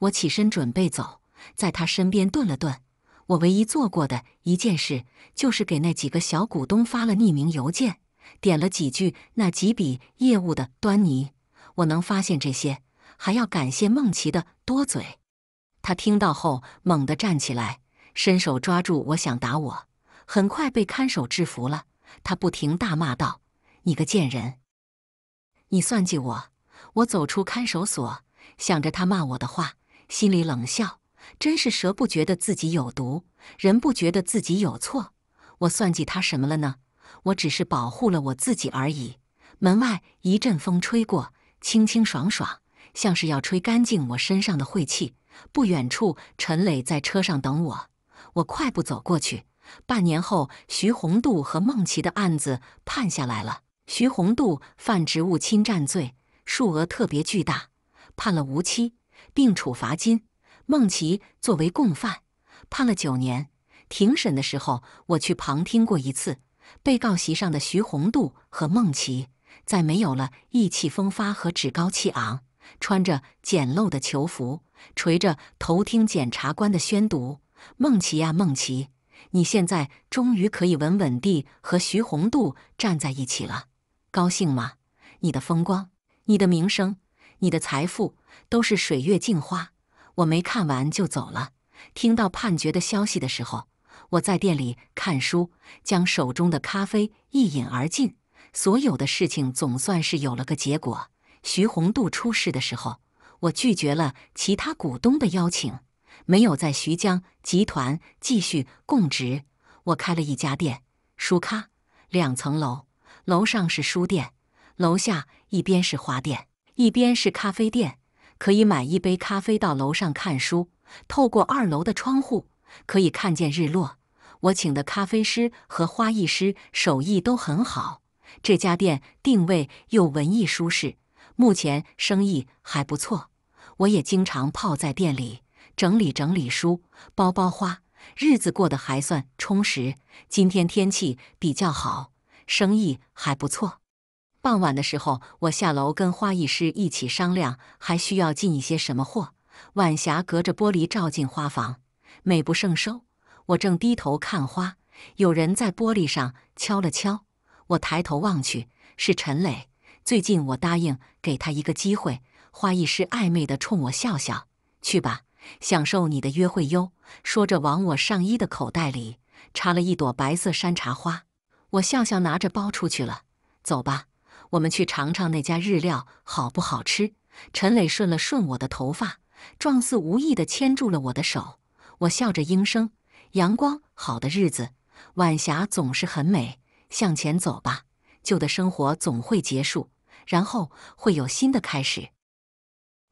我起身准备走，在他身边顿了顿，我唯一做过的一件事，就是给那几个小股东发了匿名邮件，点了几句那几笔业务的端倪，我能发现这些。还要感谢孟奇的多嘴，他听到后猛地站起来，伸手抓住我，想打我，很快被看守制服了。他不停大骂道：“你个贱人，你算计我！”我走出看守所，想着他骂我的话，心里冷笑：“真是蛇不觉得自己有毒，人不觉得自己有错。”我算计他什么了呢？我只是保护了我自己而已。门外一阵风吹过，清清爽爽。像是要吹干净我身上的晦气。不远处，陈磊在车上等我，我快步走过去。半年后，徐宏渡和孟琪的案子判下来了。徐宏渡犯职务侵占罪，数额特别巨大，判了无期，并处罚金。孟琪作为共犯，判了九年。庭审的时候，我去旁听过一次。被告席上的徐宏渡和孟琪，再没有了意气风发和趾高气昂。穿着简陋的囚服，垂着头听检察官的宣读。梦琪啊，梦琪，你现在终于可以稳稳地和徐红渡站在一起了，高兴吗？你的风光，你的名声，你的财富，都是水月镜花。我没看完就走了。听到判决的消息的时候，我在店里看书，将手中的咖啡一饮而尽。所有的事情总算是有了个结果。徐宏渡出事的时候，我拒绝了其他股东的邀请，没有在徐江集团继续供职。我开了一家店，书咖，两层楼，楼上是书店，楼下一边是花店，一边是咖啡店，可以买一杯咖啡到楼上看书。透过二楼的窗户，可以看见日落。我请的咖啡师和花艺师手艺都很好，这家店定位又文艺舒适。目前生意还不错，我也经常泡在店里整理整理书、包包花，日子过得还算充实。今天天气比较好，生意还不错。傍晚的时候，我下楼跟花艺师一起商量还需要进一些什么货。晚霞隔着玻璃照进花房，美不胜收。我正低头看花，有人在玻璃上敲了敲。我抬头望去，是陈磊。最近我答应给他一个机会，花艺师暧昧地冲我笑笑：“去吧，享受你的约会哟。”说着往我上衣的口袋里插了一朵白色山茶花。我笑笑，拿着包出去了。走吧，我们去尝尝那家日料好不好吃。陈磊顺了顺我的头发，状似无意地牵住了我的手。我笑着应声：“阳光好的日子，晚霞总是很美。向前走吧，旧的生活总会结束。”然后会有新的开始。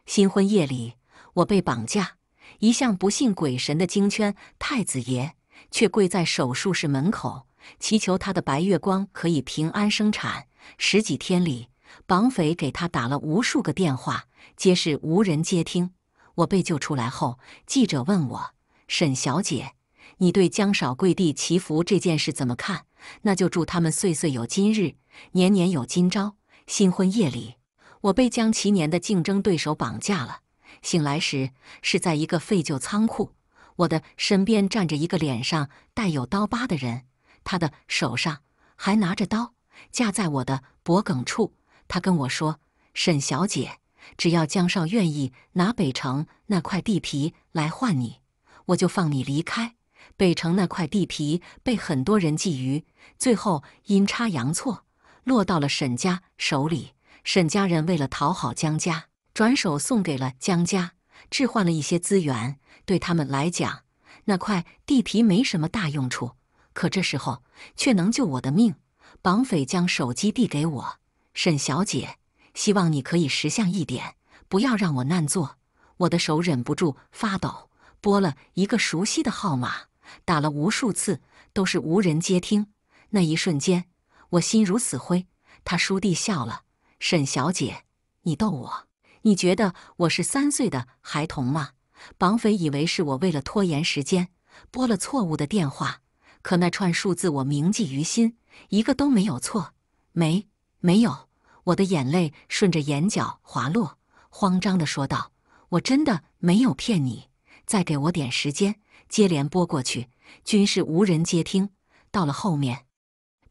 新婚夜里，我被绑架。一向不信鬼神的京圈太子爷，却跪在手术室门口祈求他的白月光可以平安生产。十几天里，绑匪给他打了无数个电话，皆是无人接听。我被救出来后，记者问我：“沈小姐，你对江少跪地祈福这件事怎么看？”那就祝他们岁岁有今日，年年有今朝。新婚夜里，我被江其年的竞争对手绑架了。醒来时是在一个废旧仓库，我的身边站着一个脸上带有刀疤的人，他的手上还拿着刀，架在我的脖颈处。他跟我说：“沈小姐，只要江少愿意拿北城那块地皮来换你，我就放你离开。北城那块地皮被很多人觊觎，最后阴差阳错。”落到了沈家手里，沈家人为了讨好江家，转手送给了江家，置换了一些资源。对他们来讲，那块地皮没什么大用处，可这时候却能救我的命。绑匪将手机递给我，沈小姐，希望你可以识相一点，不要让我难做。我的手忍不住发抖，拨了一个熟悉的号码，打了无数次，都是无人接听。那一瞬间。我心如死灰，他叔弟笑了。沈小姐，你逗我？你觉得我是三岁的孩童吗？绑匪以为是我为了拖延时间，拨了错误的电话。可那串数字我铭记于心，一个都没有错。没，没有。我的眼泪顺着眼角滑落，慌张地说道：“我真的没有骗你，再给我点时间。”接连拨过去，均是无人接听。到了后面。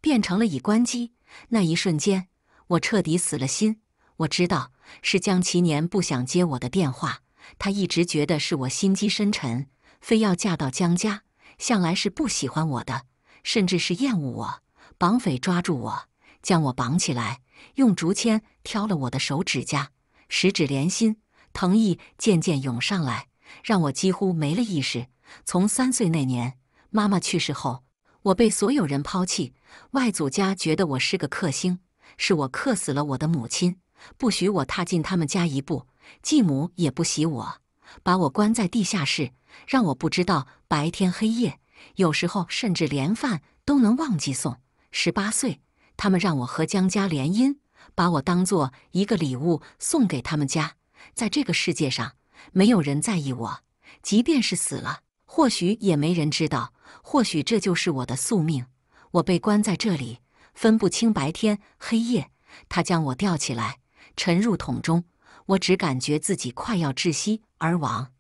变成了已关机。那一瞬间，我彻底死了心。我知道是江其年不想接我的电话，他一直觉得是我心机深沉，非要嫁到江家，向来是不喜欢我的，甚至是厌恶我。绑匪抓住我，将我绑起来，用竹签挑了我的手指甲，十指连心，疼意渐渐涌上来，让我几乎没了意识。从三岁那年，妈妈去世后。我被所有人抛弃，外祖家觉得我是个克星，是我克死了我的母亲，不许我踏进他们家一步。继母也不喜我，把我关在地下室，让我不知道白天黑夜。有时候，甚至连饭都能忘记送。十八岁，他们让我和江家联姻，把我当做一个礼物送给他们家。在这个世界上，没有人在意我，即便是死了，或许也没人知道。或许这就是我的宿命。我被关在这里，分不清白天黑夜。他将我吊起来，沉入桶中，我只感觉自己快要窒息而亡。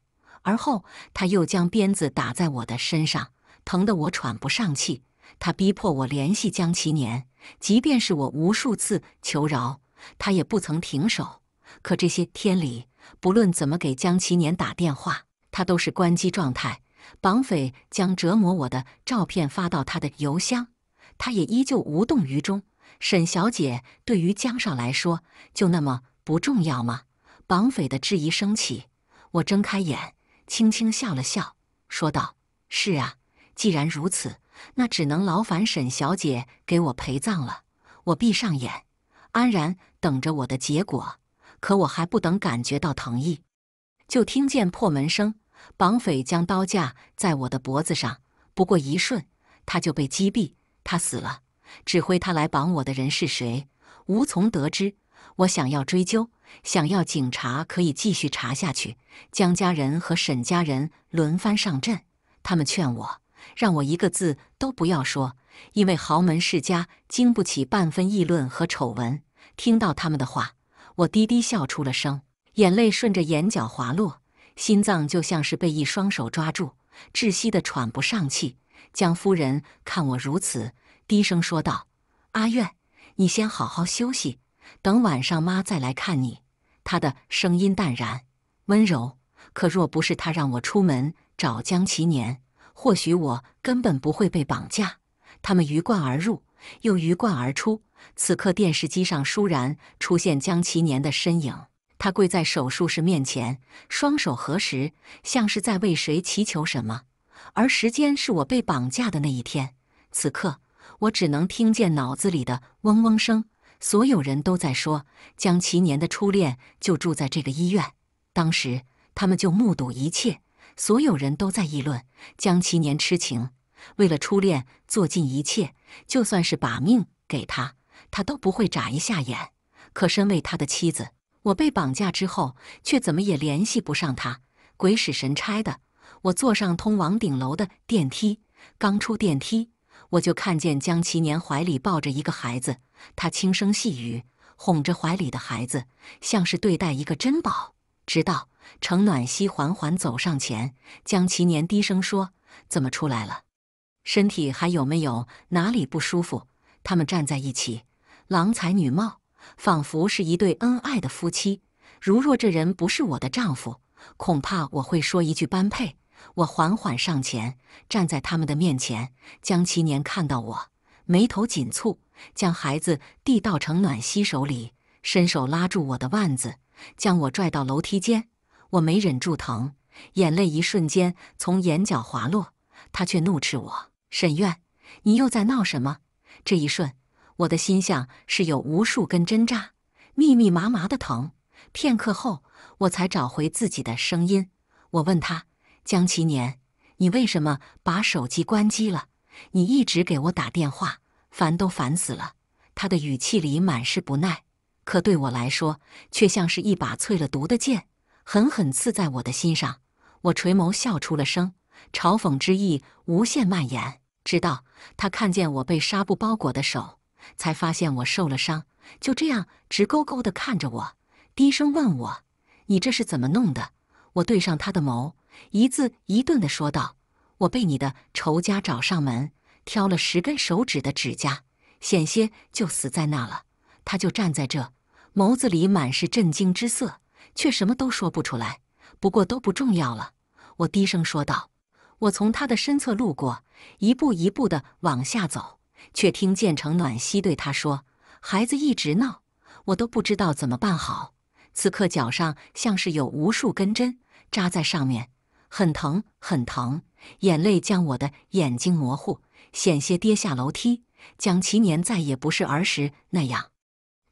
而后，他又将鞭子打在我的身上，疼得我喘不上气。他逼迫我联系江其年，即便是我无数次求饶，他也不曾停手。可这些天里，不论怎么给江其年打电话，他都是关机状态。绑匪将折磨我的照片发到他的邮箱，他也依旧无动于衷。沈小姐对于江少来说，就那么不重要吗？绑匪的质疑升起，我睁开眼，轻轻笑了笑，说道：“是啊，既然如此，那只能劳烦沈小姐给我陪葬了。”我闭上眼，安然等着我的结果。可我还不等感觉到疼意，就听见破门声。绑匪将刀架在我的脖子上，不过一瞬，他就被击毙。他死了。指挥他来绑我的人是谁？无从得知。我想要追究，想要警察可以继续查下去。江家人和沈家人轮番上阵，他们劝我，让我一个字都不要说，因为豪门世家经不起半分议论和丑闻。听到他们的话，我低低笑出了声，眼泪顺着眼角滑落。心脏就像是被一双手抓住，窒息的喘不上气。江夫人看我如此，低声说道：“阿苑，你先好好休息，等晚上妈再来看你。”她的声音淡然温柔。可若不是她让我出门找江其年，或许我根本不会被绑架。他们鱼贯而入，又鱼贯而出。此刻电视机上倏然出现江其年的身影。他跪在手术室面前，双手合十，像是在为谁祈求什么。而时间是我被绑架的那一天。此刻，我只能听见脑子里的嗡嗡声。所有人都在说，江其年的初恋就住在这个医院。当时，他们就目睹一切。所有人都在议论江其年痴情，为了初恋做尽一切，就算是把命给他，他都不会眨一下眼。可身为他的妻子，我被绑架之后，却怎么也联系不上他。鬼使神差的，我坐上通往顶楼的电梯。刚出电梯，我就看见江其年怀里抱着一个孩子，他轻声细语，哄着怀里的孩子，像是对待一个珍宝。直到程暖西缓缓走上前，江其年低声说：“怎么出来了？身体还有没有哪里不舒服？”他们站在一起，郎才女貌。仿佛是一对恩爱的夫妻。如若这人不是我的丈夫，恐怕我会说一句“般配”。我缓缓上前，站在他们的面前。江其年看到我，眉头紧蹙，将孩子递到程暖溪手里，伸手拉住我的腕子，将我拽到楼梯间。我没忍住疼，眼泪一瞬间从眼角滑落。他却怒斥我：“沈苑，你又在闹什么？”这一瞬。我的心像是有无数根针扎，密密麻麻的疼。片刻后，我才找回自己的声音。我问他：“江其年，你为什么把手机关机了？你一直给我打电话，烦都烦死了。”他的语气里满是不耐，可对我来说，却像是一把淬了毒的剑，狠狠刺在我的心上。我垂眸笑出了声，嘲讽之意无限蔓延，直到他看见我被纱布包裹的手。才发现我受了伤，就这样直勾勾的看着我，低声问我：“你这是怎么弄的？”我对上他的眸，一字一顿的说道：“我被你的仇家找上门，挑了十根手指的指甲，险些就死在那了。”他就站在这，眸子里满是震惊之色，却什么都说不出来。不过都不重要了，我低声说道：“我从他的身侧路过，一步一步的往下走。”却听见程暖西对他说：“孩子一直闹，我都不知道怎么办好。此刻脚上像是有无数根针扎在上面，很疼很疼。眼泪将我的眼睛模糊，险些跌下楼梯。蒋其年再也不是儿时那样，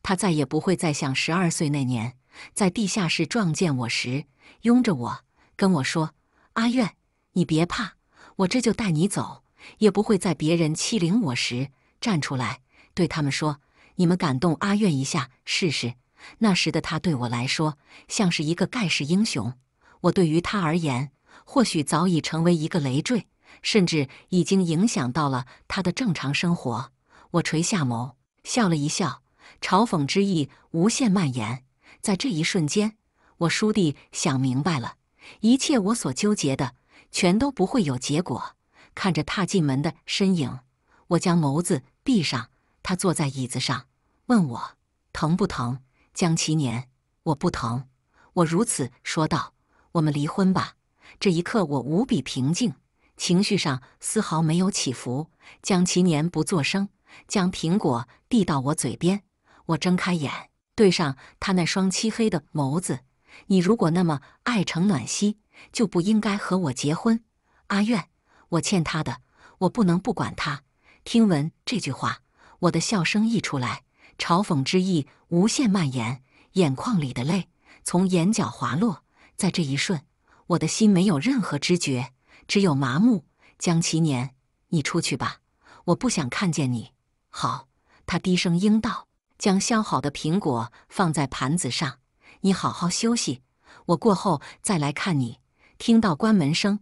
他再也不会再像十二岁那年在地下室撞见我时拥着我，跟我说：‘阿苑，你别怕，我这就带你走。’”也不会在别人欺凌我时站出来，对他们说：“你们敢动阿苑一下试试？”那时的他对我来说像是一个盖世英雄，我对于他而言或许早已成为一个累赘，甚至已经影响到了他的正常生活。我垂下眸，笑了一笑，嘲讽之意无限蔓延。在这一瞬间，我倏地想明白了，一切我所纠结的全都不会有结果。看着踏进门的身影，我将眸子闭上。他坐在椅子上，问我疼不疼？江其年，我不疼。我如此说道：“我们离婚吧。”这一刻，我无比平静，情绪上丝毫没有起伏。江其年不作声，将苹果递到我嘴边。我睁开眼，对上他那双漆黑的眸子：“你如果那么爱程暖溪，就不应该和我结婚，阿苑。我欠他的，我不能不管他。听闻这句话，我的笑声溢出来，嘲讽之意无限蔓延，眼眶里的泪从眼角滑落。在这一瞬，我的心没有任何知觉，只有麻木。江其年，你出去吧，我不想看见你。好，他低声应道，将削好的苹果放在盘子上。你好好休息，我过后再来看你。听到关门声。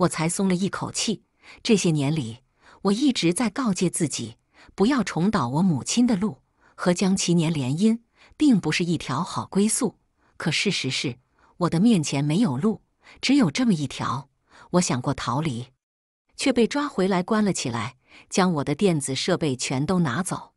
我才松了一口气。这些年里，我一直在告诫自己，不要重蹈我母亲的路。和江其年联姻，并不是一条好归宿。可事实是，我的面前没有路，只有这么一条。我想过逃离，却被抓回来关了起来，将我的电子设备全都拿走。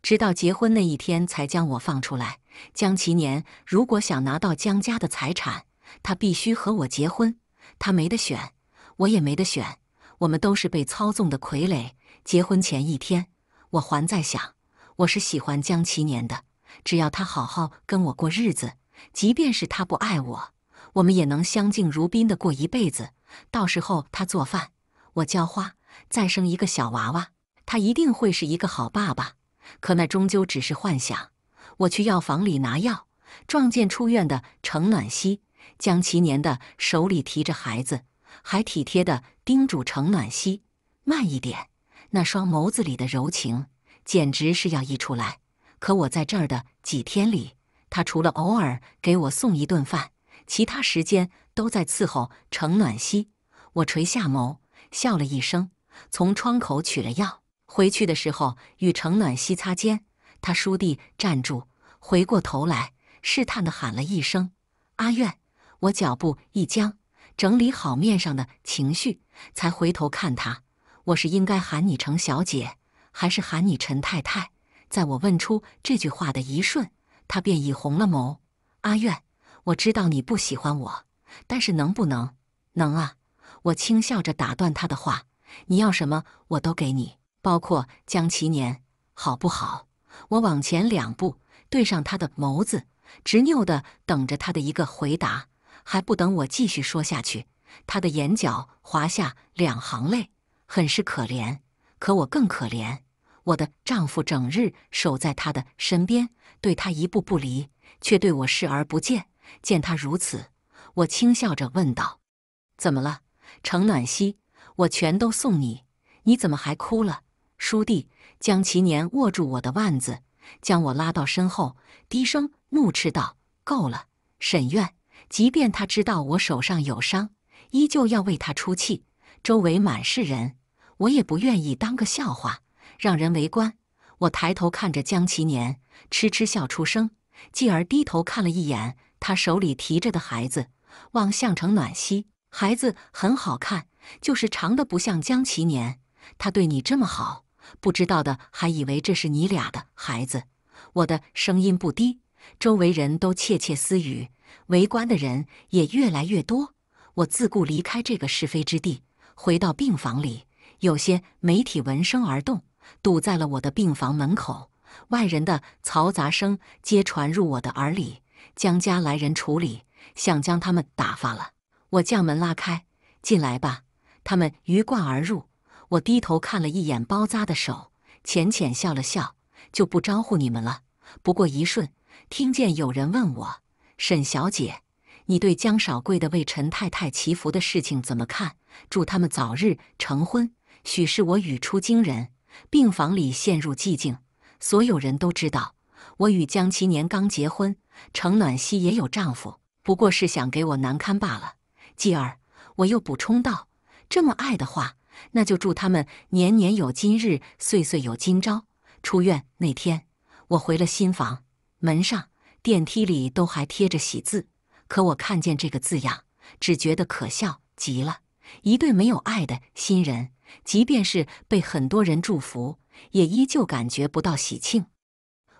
直到结婚那一天，才将我放出来。江其年如果想拿到江家的财产，他必须和我结婚。他没得选，我也没得选，我们都是被操纵的傀儡。结婚前一天，我还在想，我是喜欢江其年的，只要他好好跟我过日子，即便是他不爱我，我们也能相敬如宾地过一辈子。到时候他做饭，我浇花，再生一个小娃娃，他一定会是一个好爸爸。可那终究只是幻想。我去药房里拿药，撞见出院的程暖希。江其年的手里提着孩子，还体贴的叮嘱程暖西慢一点。那双眸子里的柔情简直是要溢出来。可我在这儿的几天里，他除了偶尔给我送一顿饭，其他时间都在伺候程暖西。我垂下眸，笑了一声，从窗口取了药。回去的时候与程暖西擦肩，他倏地站住，回过头来试探的喊了一声：“阿苑。”我脚步一僵，整理好面上的情绪，才回头看他。我是应该喊你程小姐，还是喊你陈太太？在我问出这句话的一瞬，他便已红了眸。阿苑，我知道你不喜欢我，但是能不能？能啊！我轻笑着打断他的话：“你要什么，我都给你，包括江其年，好不好？”我往前两步，对上他的眸子，执拗地等着他的一个回答。还不等我继续说下去，她的眼角滑下两行泪，很是可怜。可我更可怜，我的丈夫整日守在她的身边，对她一步不离，却对我视而不见。见她如此，我轻笑着问道：“怎么了，程暖西？我全都送你，你怎么还哭了？”书弟江其年握住我的腕子，将我拉到身后，低声怒斥道：“够了，沈愿。”即便他知道我手上有伤，依旧要为他出气。周围满是人，我也不愿意当个笑话，让人围观。我抬头看着江其年，痴痴笑出声，继而低头看了一眼他手里提着的孩子，望向程暖兮，孩子很好看，就是长得不像江其年。他对你这么好，不知道的还以为这是你俩的孩子。我的声音不低，周围人都窃窃私语。围观的人也越来越多，我自顾离开这个是非之地，回到病房里。有些媒体闻声而动，堵在了我的病房门口。外人的嘈杂声皆传入我的耳里。江家来人处理，想将他们打发了。我将门拉开，进来吧。他们鱼贯而入。我低头看了一眼包扎的手，浅浅笑了笑，就不招呼你们了。不过一瞬，听见有人问我。沈小姐，你对江少贵的为陈太太祈福的事情怎么看？祝他们早日成婚。许是我语出惊人，病房里陷入寂静。所有人都知道，我与江其年刚结婚，程暖西也有丈夫，不过是想给我难堪罢了。继而，我又补充道：“这么爱的话，那就祝他们年年有今日，岁岁有今朝。”出院那天，我回了新房，门上。电梯里都还贴着喜字，可我看见这个字样，只觉得可笑极了。一对没有爱的新人，即便是被很多人祝福，也依旧感觉不到喜庆。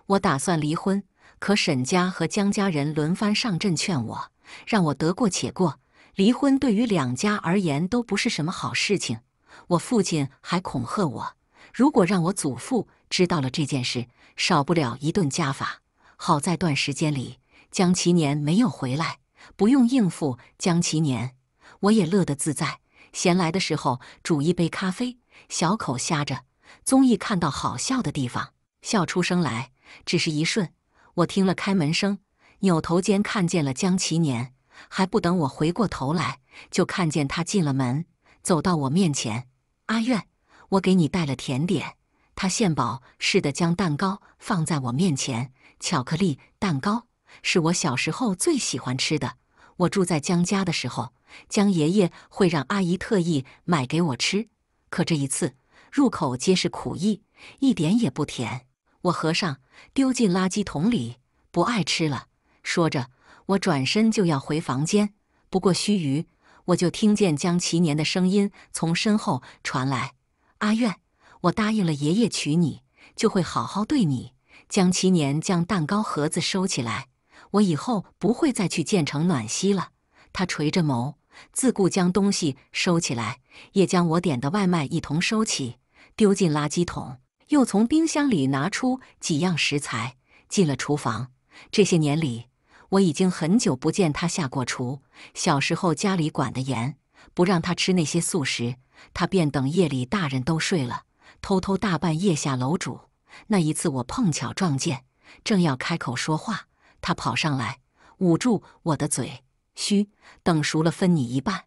我打算离婚，可沈家和江家人轮番上阵劝我，让我得过且过。离婚对于两家而言都不是什么好事情。我父亲还恐吓我，如果让我祖父知道了这件事，少不了一顿家法。好在段时间里，江其年没有回来，不用应付江其年，我也乐得自在。闲来的时候，煮一杯咖啡，小口呷着。综艺看到好笑的地方，笑出声来，只是一瞬。我听了开门声，扭头间看见了江其年，还不等我回过头来，就看见他进了门，走到我面前。阿苑，我给你带了甜点。他献宝似的将蛋糕放在我面前。巧克力蛋糕是我小时候最喜欢吃的。我住在江家的时候，江爷爷会让阿姨特意买给我吃。可这一次，入口皆是苦意，一点也不甜。我合上，丢进垃圾桶里，不爱吃了。说着，我转身就要回房间。不过须臾，我就听见江其年的声音从身后传来：“阿愿，我答应了爷爷娶你，就会好好对你。”江其年将蛋糕盒子收起来，我以后不会再去建成暖溪了。他垂着眸，自顾将东西收起来，也将我点的外卖一同收起，丢进垃圾桶。又从冰箱里拿出几样食材，进了厨房。这些年里，我已经很久不见他下过厨。小时候家里管得严，不让他吃那些素食，他便等夜里大人都睡了，偷偷大半夜下楼煮。那一次我碰巧撞见，正要开口说话，他跑上来捂住我的嘴，嘘，等熟了分你一半。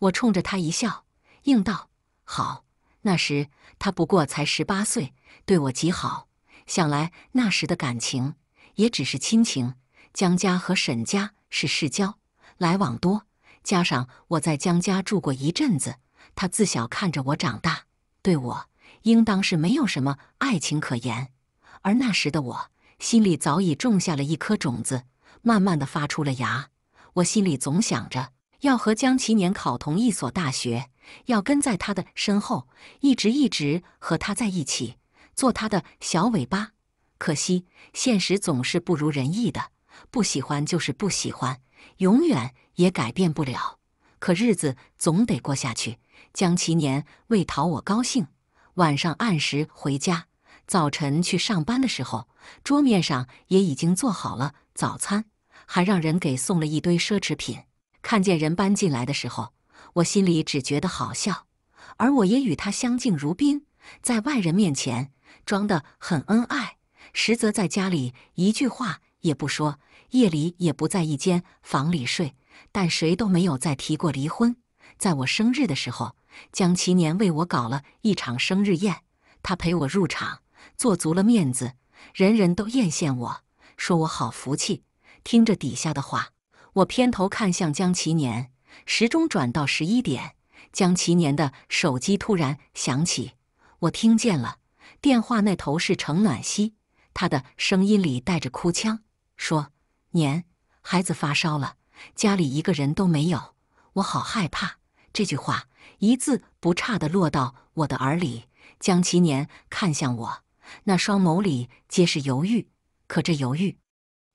我冲着他一笑，应道：“好。”那时他不过才十八岁，对我极好。想来那时的感情也只是亲情。江家和沈家是世交，来往多，加上我在江家住过一阵子，他自小看着我长大，对我。应当是没有什么爱情可言，而那时的我心里早已种下了一颗种子，慢慢的发出了芽。我心里总想着要和江其年考同一所大学，要跟在他的身后，一直一直和他在一起，做他的小尾巴。可惜现实总是不如人意的，不喜欢就是不喜欢，永远也改变不了。可日子总得过下去。江其年为讨我高兴。晚上按时回家，早晨去上班的时候，桌面上也已经做好了早餐，还让人给送了一堆奢侈品。看见人搬进来的时候，我心里只觉得好笑，而我也与他相敬如宾，在外人面前装的很恩爱，实则在家里一句话也不说，夜里也不在一间房里睡。但谁都没有再提过离婚。在我生日的时候。江其年为我搞了一场生日宴，他陪我入场，做足了面子，人人都艳羡我，说我好福气。听着底下的话，我偏头看向江其年，时钟转到十一点，江其年的手机突然响起，我听见了，电话那头是程暖西，他的声音里带着哭腔，说：“年，孩子发烧了，家里一个人都没有，我好害怕。”这句话。一字不差地落到我的耳里。江其年看向我，那双眸里皆是犹豫。可这犹豫，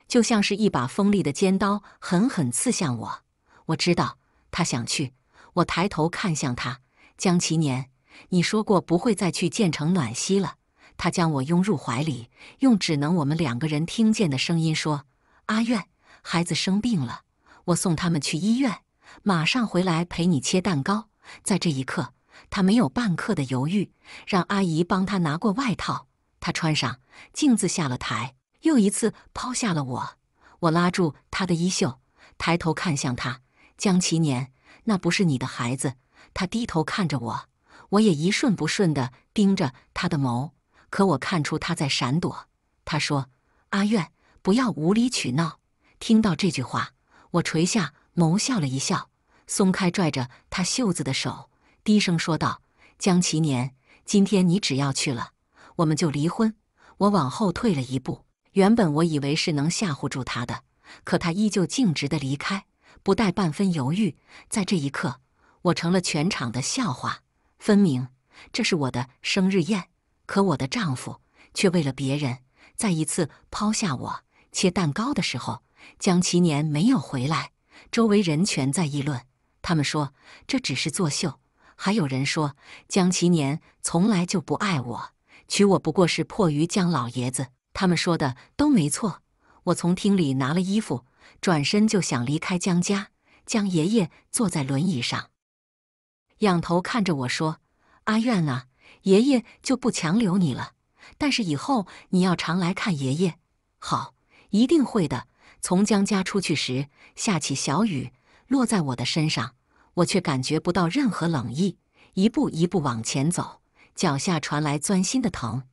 就像是一把锋利的尖刀，狠狠刺向我。我知道他想去。我抬头看向他，江其年，你说过不会再去建成暖溪了。他将我拥入怀里，用只能我们两个人听见的声音说：“阿苑，孩子生病了，我送他们去医院，马上回来陪你切蛋糕。”在这一刻，他没有半刻的犹豫，让阿姨帮他拿过外套，他穿上，径自下了台，又一次抛下了我。我拉住他的衣袖，抬头看向他，江其年，那不是你的孩子。他低头看着我，我也一瞬不瞬地盯着他的眸，可我看出他在闪躲。他说：“阿苑，不要无理取闹。”听到这句话，我垂下眸，笑了一笑。松开拽着他袖子的手，低声说道：“江其年，今天你只要去了，我们就离婚。”我往后退了一步。原本我以为是能吓唬住他的，可他依旧径直的离开，不带半分犹豫。在这一刻，我成了全场的笑话。分明这是我的生日宴，可我的丈夫却为了别人，在一次抛下我切蛋糕的时候，江其年没有回来。周围人全在议论。他们说这只是作秀，还有人说江其年从来就不爱我，娶我不过是迫于江老爷子。他们说的都没错。我从厅里拿了衣服，转身就想离开江家。江爷爷坐在轮椅上，仰头看着我说：“阿苑啊，爷爷就不强留你了，但是以后你要常来看爷爷。”好，一定会的。从江家出去时，下起小雨，落在我的身上。我却感觉不到任何冷意，一步一步往前走，脚下传来钻心的疼。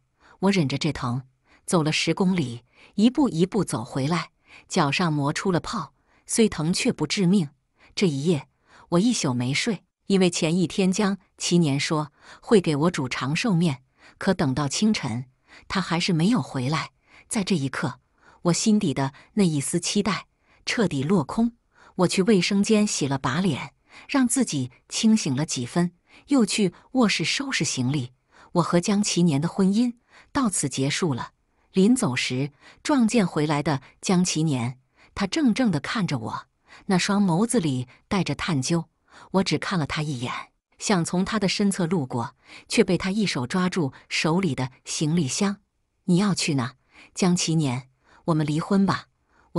我忍着这疼，走了十公里，一步一步走回来，脚上磨出了泡，虽疼却不致命。这一夜，我一宿没睡，因为前一天江祈年说会给我煮长寿面，可等到清晨，他还是没有回来。在这一刻，我心底的那一丝期待彻底落空。我去卫生间洗了把脸。让自己清醒了几分，又去卧室收拾行李。我和江其年的婚姻到此结束了。临走时撞见回来的江其年，他怔怔地看着我，那双眸子里带着探究。我只看了他一眼，想从他的身侧路过，却被他一手抓住手里的行李箱。“你要去哪？”江其年，“我们离婚吧。”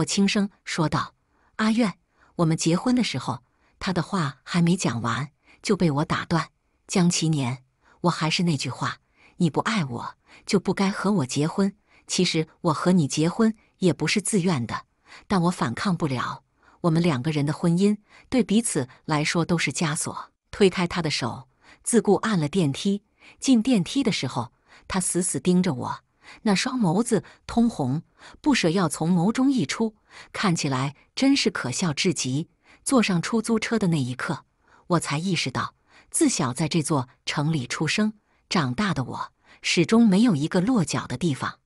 我轻声说道。“阿苑，我们结婚的时候。”他的话还没讲完，就被我打断。江其年，我还是那句话，你不爱我，就不该和我结婚。其实我和你结婚也不是自愿的，但我反抗不了。我们两个人的婚姻对彼此来说都是枷锁。推开他的手，自顾按了电梯。进电梯的时候，他死死盯着我，那双眸子通红，不舍要从眸中溢出，看起来真是可笑至极。坐上出租车的那一刻，我才意识到，自小在这座城里出生长大的我，始终没有一个落脚的地方。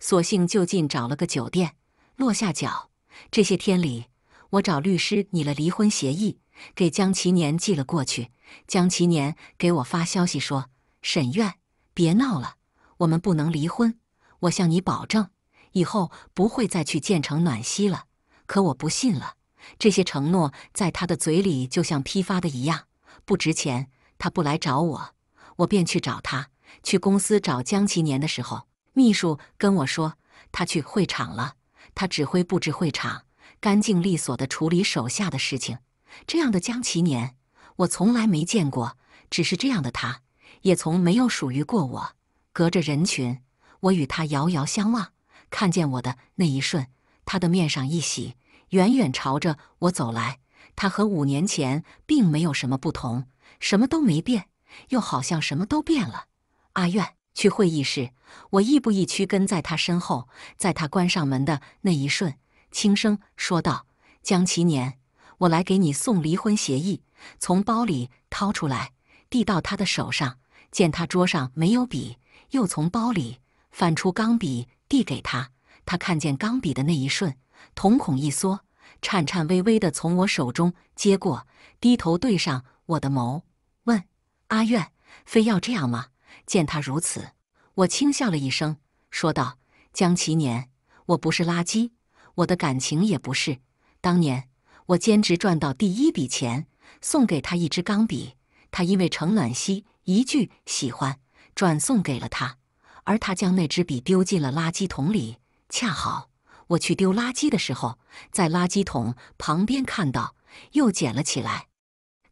索性就近找了个酒店落下脚。这些天里，我找律师拟了离婚协议，给江其年寄了过去。江其年给我发消息说：“沈院，别闹了，我们不能离婚。我向你保证，以后不会再去建成暖溪了。”可我不信了。这些承诺在他的嘴里就像批发的一样，不值钱。他不来找我，我便去找他。去公司找江其年的时候，秘书跟我说他去会场了。他指挥布置会场，干净利索地处理手下的事情。这样的江其年，我从来没见过。只是这样的他，也从没有属于过我。隔着人群，我与他遥遥相望，看见我的那一瞬，他的面上一喜。远远朝着我走来，他和五年前并没有什么不同，什么都没变，又好像什么都变了。阿苑，去会议室。我亦步亦趋跟在他身后，在他关上门的那一瞬，轻声说道：“江其年，我来给你送离婚协议。”从包里掏出来，递到他的手上。见他桌上没有笔，又从包里翻出钢笔递给他。他看见钢笔的那一瞬。瞳孔一缩，颤颤巍巍地从我手中接过，低头对上我的眸，问：“阿苑，非要这样吗？”见他如此，我轻笑了一声，说道：“江其年，我不是垃圾，我的感情也不是。当年我兼职赚到第一笔钱，送给他一支钢笔，他因为程暖西一句喜欢，转送给了他，而他将那支笔丢进了垃圾桶里，恰好。”我去丢垃圾的时候，在垃圾桶旁边看到，又捡了起来。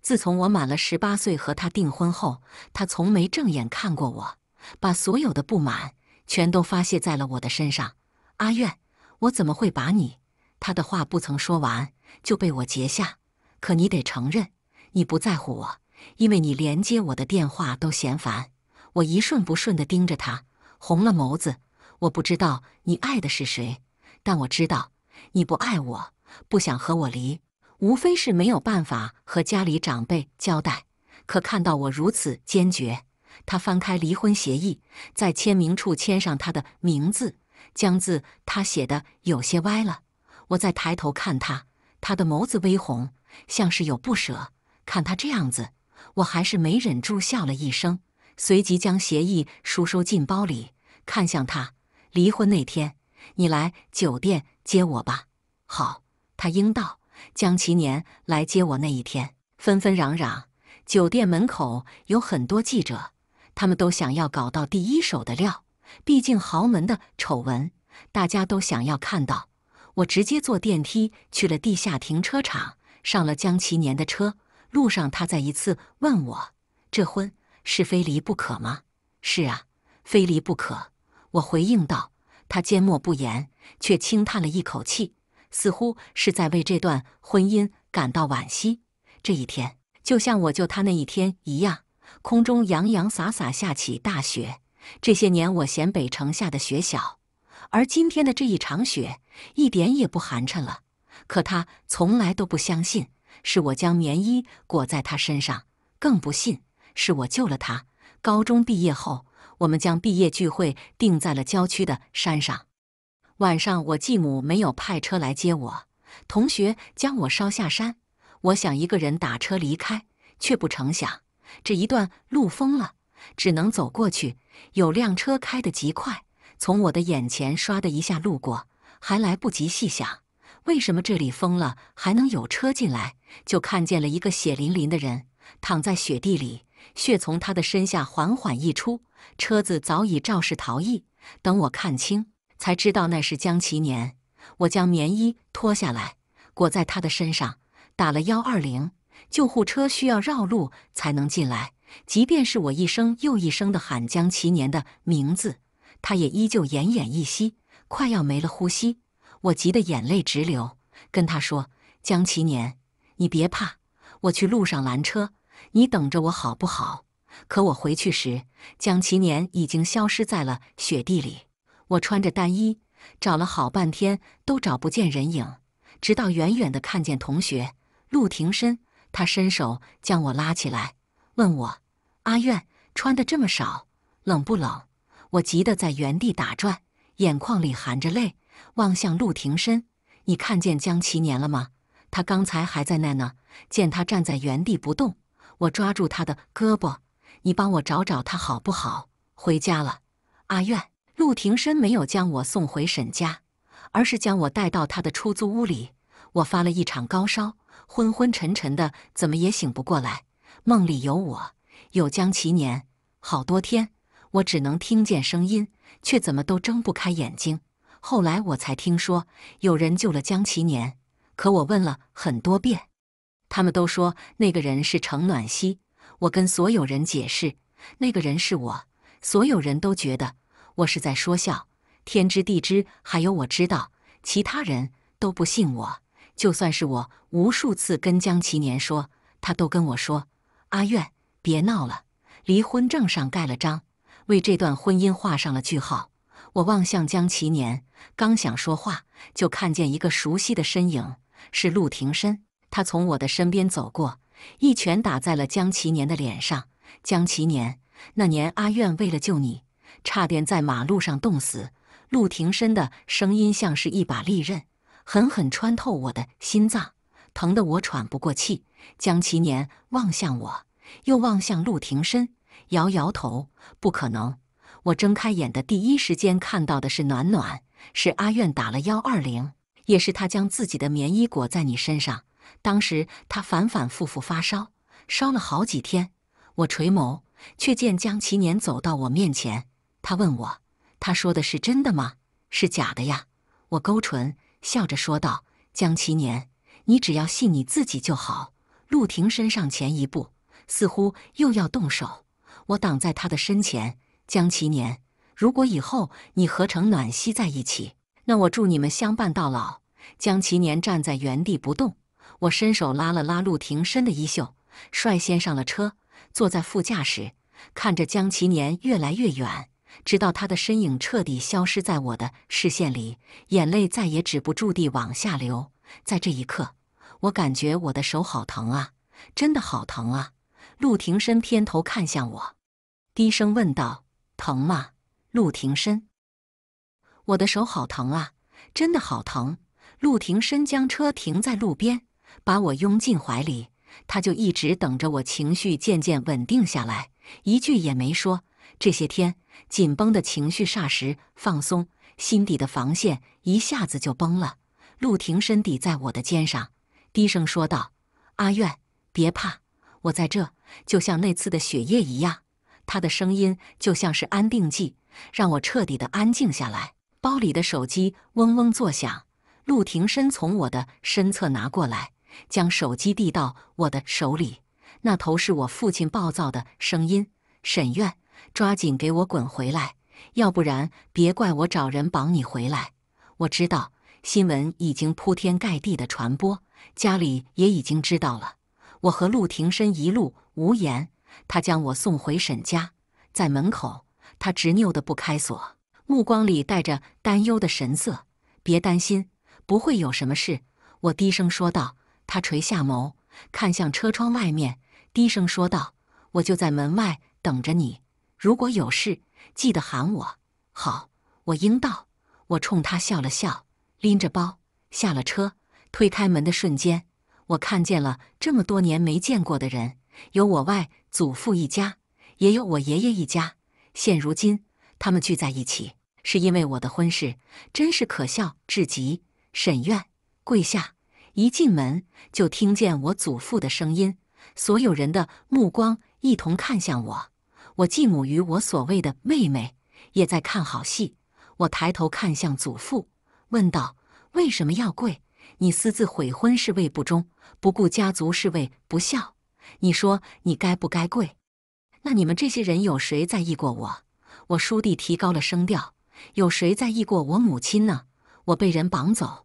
自从我满了十八岁和他订婚后，他从没正眼看过我，把所有的不满全都发泄在了我的身上。阿苑，我怎么会把你？他的话不曾说完，就被我截下。可你得承认，你不在乎我，因为你连接我的电话都嫌烦。我一瞬不瞬地盯着他，红了眸子。我不知道你爱的是谁。但我知道，你不爱我，不想和我离，无非是没有办法和家里长辈交代。可看到我如此坚决，他翻开离婚协议，在签名处签上他的名字。将字他写的有些歪了。我再抬头看他，他的眸子微红，像是有不舍。看他这样子，我还是没忍住笑了一声，随即将协议书收进包里，看向他。离婚那天。你来酒店接我吧。好，他应道。江其年来接我那一天，纷纷攘攘，酒店门口有很多记者，他们都想要搞到第一手的料。毕竟豪门的丑闻，大家都想要看到。我直接坐电梯去了地下停车场，上了江其年的车。路上，他再一次问我：“这婚是非离不可吗？”“是啊，非离不可。”我回应道。他缄默不言，却轻叹了一口气，似乎是在为这段婚姻感到惋惜。这一天就像我救他那一天一样，空中洋洋洒洒下起大雪。这些年，我嫌北城下的雪小，而今天的这一场雪一点也不寒碜了。可他从来都不相信是我将棉衣裹在他身上，更不信是我救了他。高中毕业后。我们将毕业聚会定在了郊区的山上。晚上，我继母没有派车来接我，同学将我捎下山。我想一个人打车离开，却不成想这一段路封了，只能走过去。有辆车开得极快，从我的眼前唰的一下路过，还来不及细想为什么这里封了还能有车进来，就看见了一个血淋淋的人躺在雪地里。血从他的身下缓缓溢出，车子早已肇事逃逸。等我看清，才知道那是江其年。我将棉衣脱下来，裹在他的身上，打了幺二零。救护车需要绕路才能进来。即便是我一声又一声的喊江其年的名字，他也依旧奄奄一息，快要没了呼吸。我急得眼泪直流，跟他说：“江其年，你别怕，我去路上拦车。”你等着我好不好？可我回去时，江其年已经消失在了雪地里。我穿着单衣，找了好半天都找不见人影，直到远远的看见同学陆庭深，他伸手将我拉起来，问我：“阿苑，穿的这么少，冷不冷？”我急得在原地打转，眼眶里含着泪，望向陆庭深：“你看见江其年了吗？他刚才还在那呢。见他站在原地不动。”我抓住他的胳膊，你帮我找找他好不好？回家了，阿苑。陆庭深没有将我送回沈家，而是将我带到他的出租屋里。我发了一场高烧，昏昏沉沉的，怎么也醒不过来。梦里有我，有江其年，好多天，我只能听见声音，却怎么都睁不开眼睛。后来我才听说有人救了江其年，可我问了很多遍。他们都说那个人是程暖西，我跟所有人解释，那个人是我。所有人都觉得我是在说笑，天知地知，还有我知道，其他人都不信我。就算是我无数次跟江其年说，他都跟我说：“阿苑，别闹了，离婚证上盖了章，为这段婚姻画上了句号。”我望向江其年，刚想说话，就看见一个熟悉的身影，是陆庭深。他从我的身边走过，一拳打在了江其年的脸上。江其年，那年阿苑为了救你，差点在马路上冻死。陆庭深的声音像是一把利刃，狠狠穿透我的心脏，疼得我喘不过气。江其年望向我，又望向陆庭深，摇摇头：“不可能。”我睁开眼的第一时间看到的是暖暖，是阿苑打了幺二零，也是他将自己的棉衣裹在你身上。当时他反反复复发烧，烧了好几天。我垂眸，却见江其年走到我面前。他问我：“他说的是真的吗？是假的呀？”我勾唇，笑着说道：“江其年，你只要信你自己就好。”陆廷身上前一步，似乎又要动手。我挡在他的身前。江其年，如果以后你和程暖西在一起，那我祝你们相伴到老。江其年站在原地不动。我伸手拉了拉陆廷深的衣袖，率先上了车，坐在副驾驶，看着江其年越来越远，直到他的身影彻底消失在我的视线里，眼泪再也止不住地往下流。在这一刻，我感觉我的手好疼啊，真的好疼啊！陆廷深偏头看向我，低声问道：“疼吗？”陆廷深，我的手好疼啊，真的好疼。陆廷深将车停在路边。把我拥进怀里，他就一直等着我情绪渐渐稳定下来，一句也没说。这些天紧绷的情绪霎时放松，心底的防线一下子就崩了。陆庭身抵在我的肩上，低声说道：“阿苑，别怕，我在这，就像那次的雪夜一样。”他的声音就像是安定剂，让我彻底的安静下来。包里的手机嗡嗡作响，陆庭身从我的身侧拿过来。将手机递到我的手里，那头是我父亲暴躁的声音：“沈院，抓紧给我滚回来，要不然别怪我找人绑你回来。”我知道新闻已经铺天盖地的传播，家里也已经知道了。我和陆庭深一路无言，他将我送回沈家，在门口，他执拗的不开锁，目光里带着担忧的神色。“别担心，不会有什么事。”我低声说道。他垂下眸，看向车窗外面，低声说道：“我就在门外等着你，如果有事，记得喊我。”好，我应道。我冲他笑了笑，拎着包下了车。推开门的瞬间，我看见了这么多年没见过的人，有我外祖父一家，也有我爷爷一家。现如今，他们聚在一起，是因为我的婚事，真是可笑至极。沈院，跪下。一进门就听见我祖父的声音，所有人的目光一同看向我。我继母与我所谓的妹妹也在看好戏。我抬头看向祖父，问道：“为什么要跪？你私自悔婚是为不忠，不顾家族是为不孝。你说你该不该跪？那你们这些人有谁在意过我？我叔弟提高了声调：有谁在意过我母亲呢？我被人绑走。”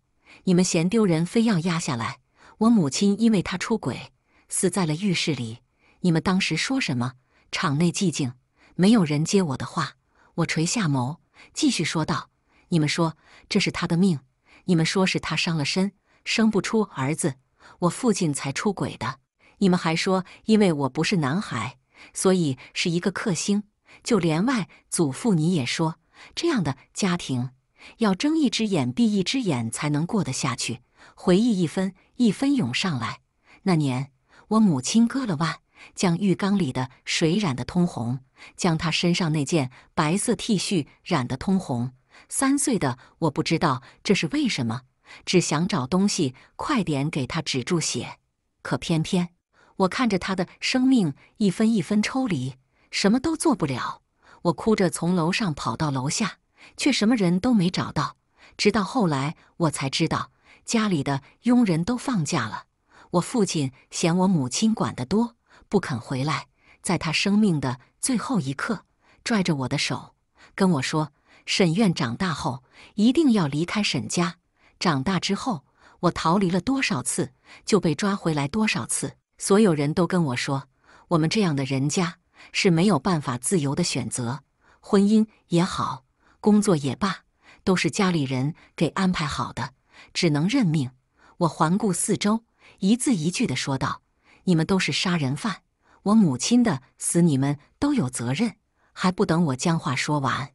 你们嫌丢人，非要压下来。我母亲因为他出轨，死在了浴室里。你们当时说什么？场内寂静，没有人接我的话。我垂下眸，继续说道：“你们说这是他的命，你们说是他伤了身，生不出儿子。我父亲才出轨的。你们还说因为我不是男孩，所以是一个克星。就连外祖父你也说这样的家庭。”要睁一只眼闭一只眼才能过得下去。回忆一分一分涌上来，那年我母亲割了腕，将浴缸里的水染得通红，将她身上那件白色 T 恤染得通红。三岁的我不知道这是为什么，只想找东西快点给她止住血。可偏偏我看着她的生命一分一分抽离，什么都做不了。我哭着从楼上跑到楼下。却什么人都没找到。直到后来，我才知道家里的佣人都放假了。我父亲嫌我母亲管得多，不肯回来。在他生命的最后一刻，拽着我的手跟我说：“沈院长大后一定要离开沈家。”长大之后，我逃离了多少次，就被抓回来多少次。所有人都跟我说，我们这样的人家是没有办法自由的选择婚姻也好。工作也罢，都是家里人给安排好的，只能认命。我环顾四周，一字一句地说道：“你们都是杀人犯，我母亲的死你们都有责任。”还不等我将话说完，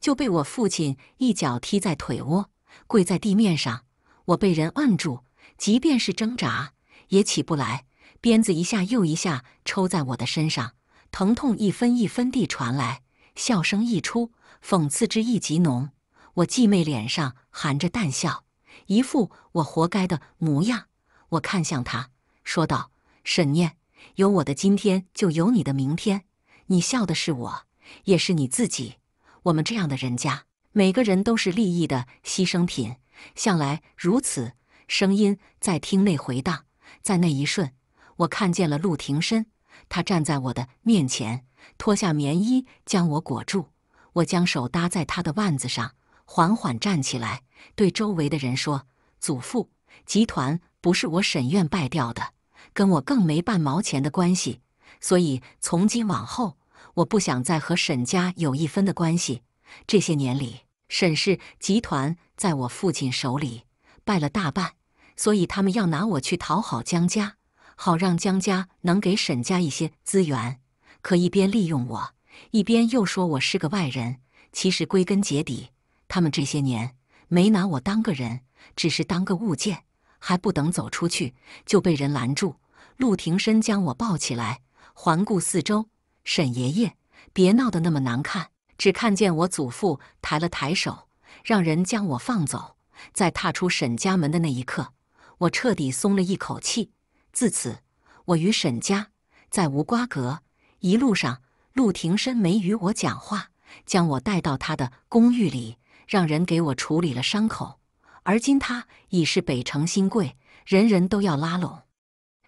就被我父亲一脚踢在腿窝，跪在地面上。我被人摁住，即便是挣扎也起不来。鞭子一下又一下抽在我的身上，疼痛一分一分地传来。笑声一出。讽刺之意极浓，我继妹脸上含着淡笑，一副我活该的模样。我看向她，说道：“沈念，有我的今天，就有你的明天。你笑的是我，也是你自己。我们这样的人家，每个人都是利益的牺牲品，向来如此。”声音在厅内回荡，在那一瞬，我看见了陆庭深，他站在我的面前，脱下棉衣将我裹住。我将手搭在他的腕子上，缓缓站起来，对周围的人说：“祖父集团不是我沈院败掉的，跟我更没半毛钱的关系。所以从今往后，我不想再和沈家有一分的关系。这些年里，沈氏集团在我父亲手里败了大半，所以他们要拿我去讨好江家，好让江家能给沈家一些资源，可一边利用我。”一边又说我是个外人，其实归根结底，他们这些年没拿我当个人，只是当个物件。还不等走出去，就被人拦住。陆庭深将我抱起来，环顾四周：“沈爷爷，别闹得那么难看。”只看见我祖父抬了抬手，让人将我放走。在踏出沈家门的那一刻，我彻底松了一口气。自此，我与沈家再无瓜葛。一路上。陆庭深没与我讲话，将我带到他的公寓里，让人给我处理了伤口。而今他已是北城新贵，人人都要拉拢。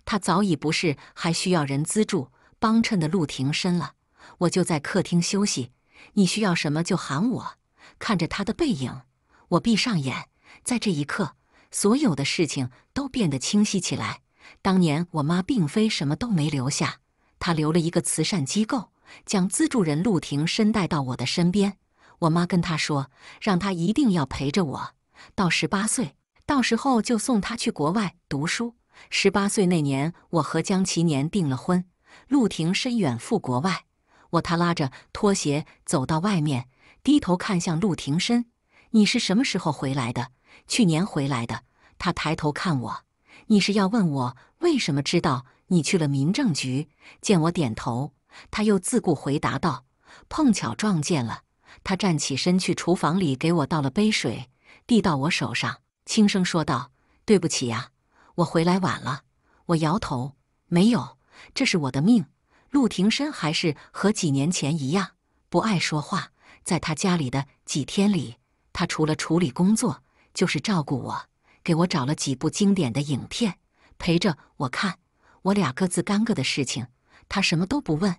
他早已不是还需要人资助帮衬的陆庭深了。我就在客厅休息，你需要什么就喊我。看着他的背影，我闭上眼，在这一刻，所有的事情都变得清晰起来。当年我妈并非什么都没留下，她留了一个慈善机构。将资助人陆婷深带到我的身边，我妈跟他说，让他一定要陪着我到十八岁，到时候就送他去国外读书。十八岁那年，我和江其年订了婚，陆婷深远赴国外。我他拉着拖鞋走到外面，低头看向陆婷深：“你是什么时候回来的？去年回来的。”他抬头看我：“你是要问我为什么知道你去了民政局？”见我点头。他又自顾回答道：“碰巧撞见了。”他站起身去厨房里给我倒了杯水，递到我手上，轻声说道：“对不起呀，我回来晚了。”我摇头：“没有，这是我的命。”陆庭深还是和几年前一样，不爱说话。在他家里的几天里，他除了处理工作，就是照顾我，给我找了几部经典的影片陪着我看。我俩各自干各的事情。他什么都不问，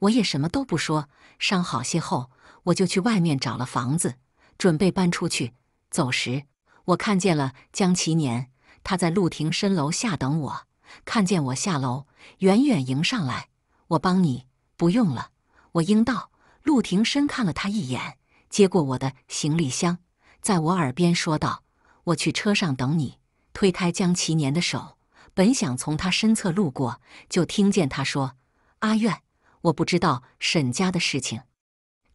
我也什么都不说。伤好些后，我就去外面找了房子，准备搬出去。走时，我看见了江其年，他在陆庭深楼下等我，看见我下楼，远远迎上来。我帮你，不用了，我应道。陆庭深看了他一眼，接过我的行李箱，在我耳边说道：“我去车上等你。”推开江其年的手，本想从他身侧路过，就听见他说。阿苑，我不知道沈家的事情。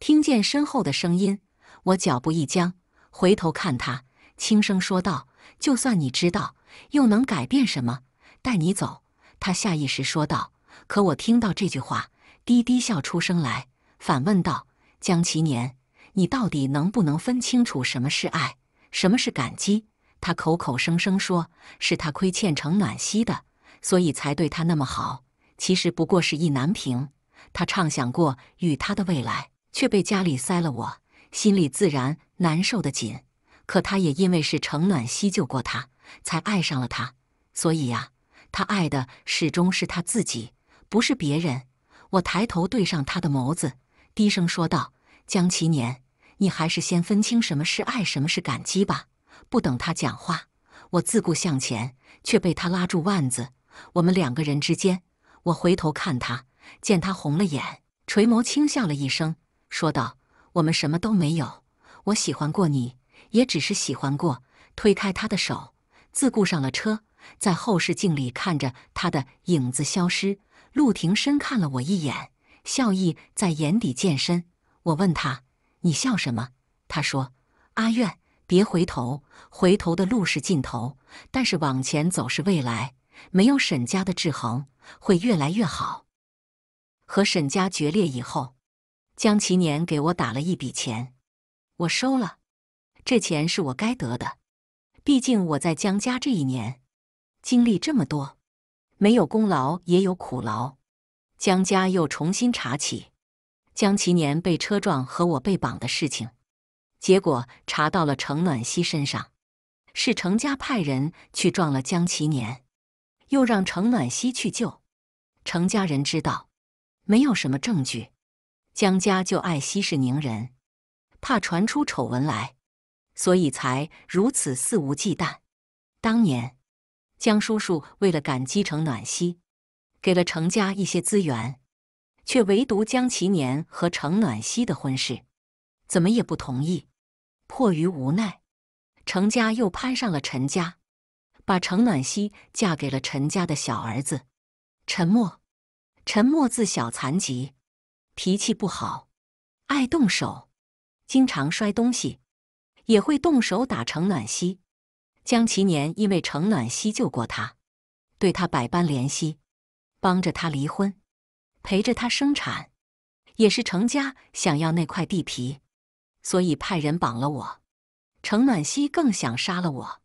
听见身后的声音，我脚步一僵，回头看他，轻声说道：“就算你知道，又能改变什么？”带你走。他下意识说道。可我听到这句话，低低笑出声来，反问道：“江其年，你到底能不能分清楚什么是爱，什么是感激？”他口口声声说是他亏欠程暖溪的，所以才对他那么好。其实不过是意难平，他畅想过与他的未来，却被家里塞了我，心里自然难受的紧。可他也因为是程暖西救过他，才爱上了他，所以呀，他爱的始终是他自己，不是别人。我抬头对上他的眸子，低声说道：“江其年，你还是先分清什么是爱，什么是感激吧。”不等他讲话，我自顾向前，却被他拉住腕子。我们两个人之间。我回头看他，见他红了眼，垂眸轻笑了一声，说道：“我们什么都没有，我喜欢过你，也只是喜欢过。”推开他的手，自顾上了车，在后视镜里看着他的影子消失。陆廷深看了我一眼，笑意在眼底渐深。我问他：“你笑什么？”他说：“阿愿，别回头，回头的路是尽头，但是往前走是未来。”没有沈家的制衡，会越来越好。和沈家决裂以后，江其年给我打了一笔钱，我收了。这钱是我该得的，毕竟我在江家这一年经历这么多，没有功劳也有苦劳。江家又重新查起江其年被车撞和我被绑的事情，结果查到了程暖希身上，是程家派人去撞了江其年。又让程暖西去救，程家人知道没有什么证据，江家就爱息事宁人，怕传出丑闻来，所以才如此肆无忌惮。当年江叔叔为了感激程暖西，给了程家一些资源，却唯独江其年和程暖西的婚事，怎么也不同意。迫于无奈，程家又攀上了陈家。把程暖西嫁给了陈家的小儿子陈默。陈默自小残疾，脾气不好，爱动手，经常摔东西，也会动手打程暖西。江其年因为程暖西救过他，对他百般怜惜，帮着他离婚，陪着他生产。也是程家想要那块地皮，所以派人绑了我。程暖西更想杀了我。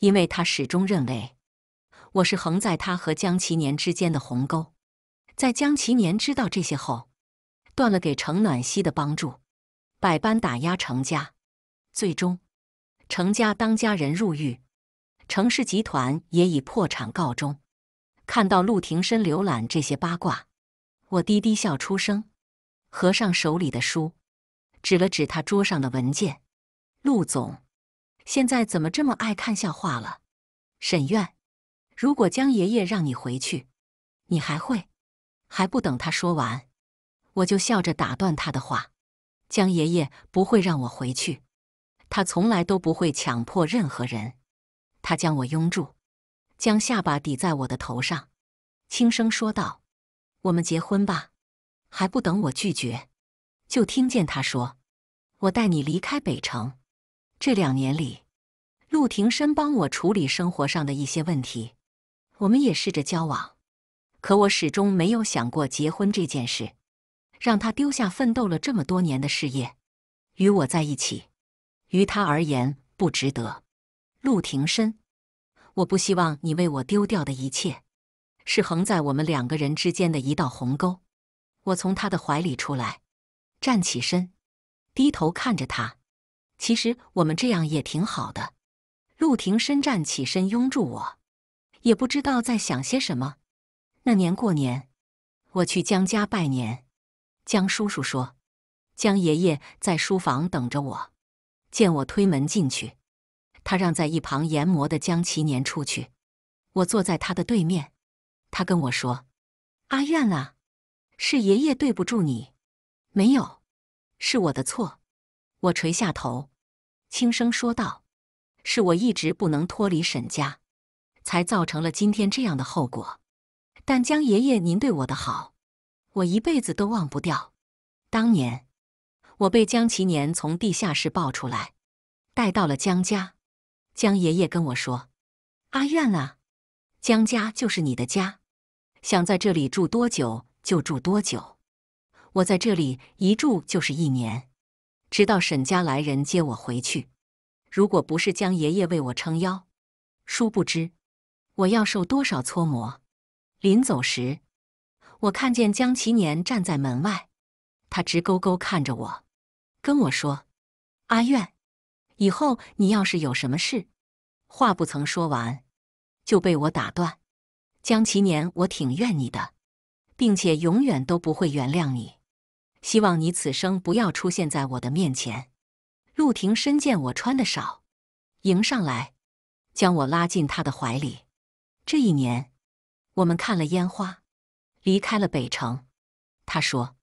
因为他始终认为我是横在他和江其年之间的鸿沟，在江其年知道这些后，断了给程暖西的帮助，百般打压程家，最终程家当家人入狱，程氏集团也以破产告终。看到陆庭深浏览这些八卦，我低低笑出声，合上手里的书，指了指他桌上的文件，陆总。现在怎么这么爱看笑话了，沈院，如果江爷爷让你回去，你还会？还不等他说完，我就笑着打断他的话。江爷爷不会让我回去，他从来都不会强迫任何人。他将我拥住，将下巴抵在我的头上，轻声说道：“我们结婚吧。”还不等我拒绝，就听见他说：“我带你离开北城。”这两年里，陆庭深帮我处理生活上的一些问题，我们也试着交往，可我始终没有想过结婚这件事。让他丢下奋斗了这么多年的事业，与我在一起，于他而言不值得。陆庭深，我不希望你为我丢掉的一切，是横在我们两个人之间的一道鸿沟。我从他的怀里出来，站起身，低头看着他。其实我们这样也挺好的。陆婷深站起身，拥住我，也不知道在想些什么。那年过年，我去江家拜年，江叔叔说，江爷爷在书房等着我。见我推门进去，他让在一旁研磨的江其年出去。我坐在他的对面，他跟我说：“阿苑啊，是爷爷对不住你，没有，是我的错。”我垂下头。轻声说道：“是我一直不能脱离沈家，才造成了今天这样的后果。但江爷爷，您对我的好，我一辈子都忘不掉。当年我被江其年从地下室抱出来，带到了江家。江爷爷跟我说：‘阿苑啊，江家就是你的家，想在这里住多久就住多久。’我在这里一住就是一年。”直到沈家来人接我回去，如果不是江爷爷为我撑腰，殊不知我要受多少搓磨。临走时，我看见江其年站在门外，他直勾勾看着我，跟我说：“阿苑，以后你要是有什么事……”话不曾说完，就被我打断。江其年，我挺怨你的，并且永远都不会原谅你。希望你此生不要出现在我的面前。陆婷深见我穿的少，迎上来，将我拉进他的怀里。这一年，我们看了烟花，离开了北城。他说：“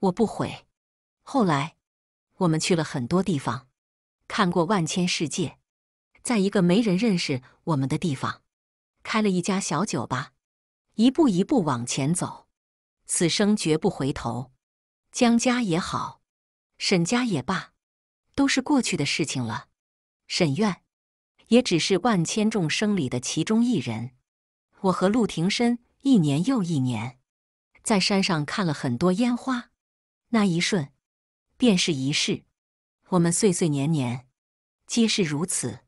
我不悔。”后来，我们去了很多地方，看过万千世界，在一个没人认识我们的地方，开了一家小酒吧，一步一步往前走，此生绝不回头。江家也好，沈家也罢，都是过去的事情了。沈院也只是万千众生里的其中一人。我和陆庭深一年又一年，在山上看了很多烟花，那一瞬，便是一世。我们岁岁年年，皆是如此。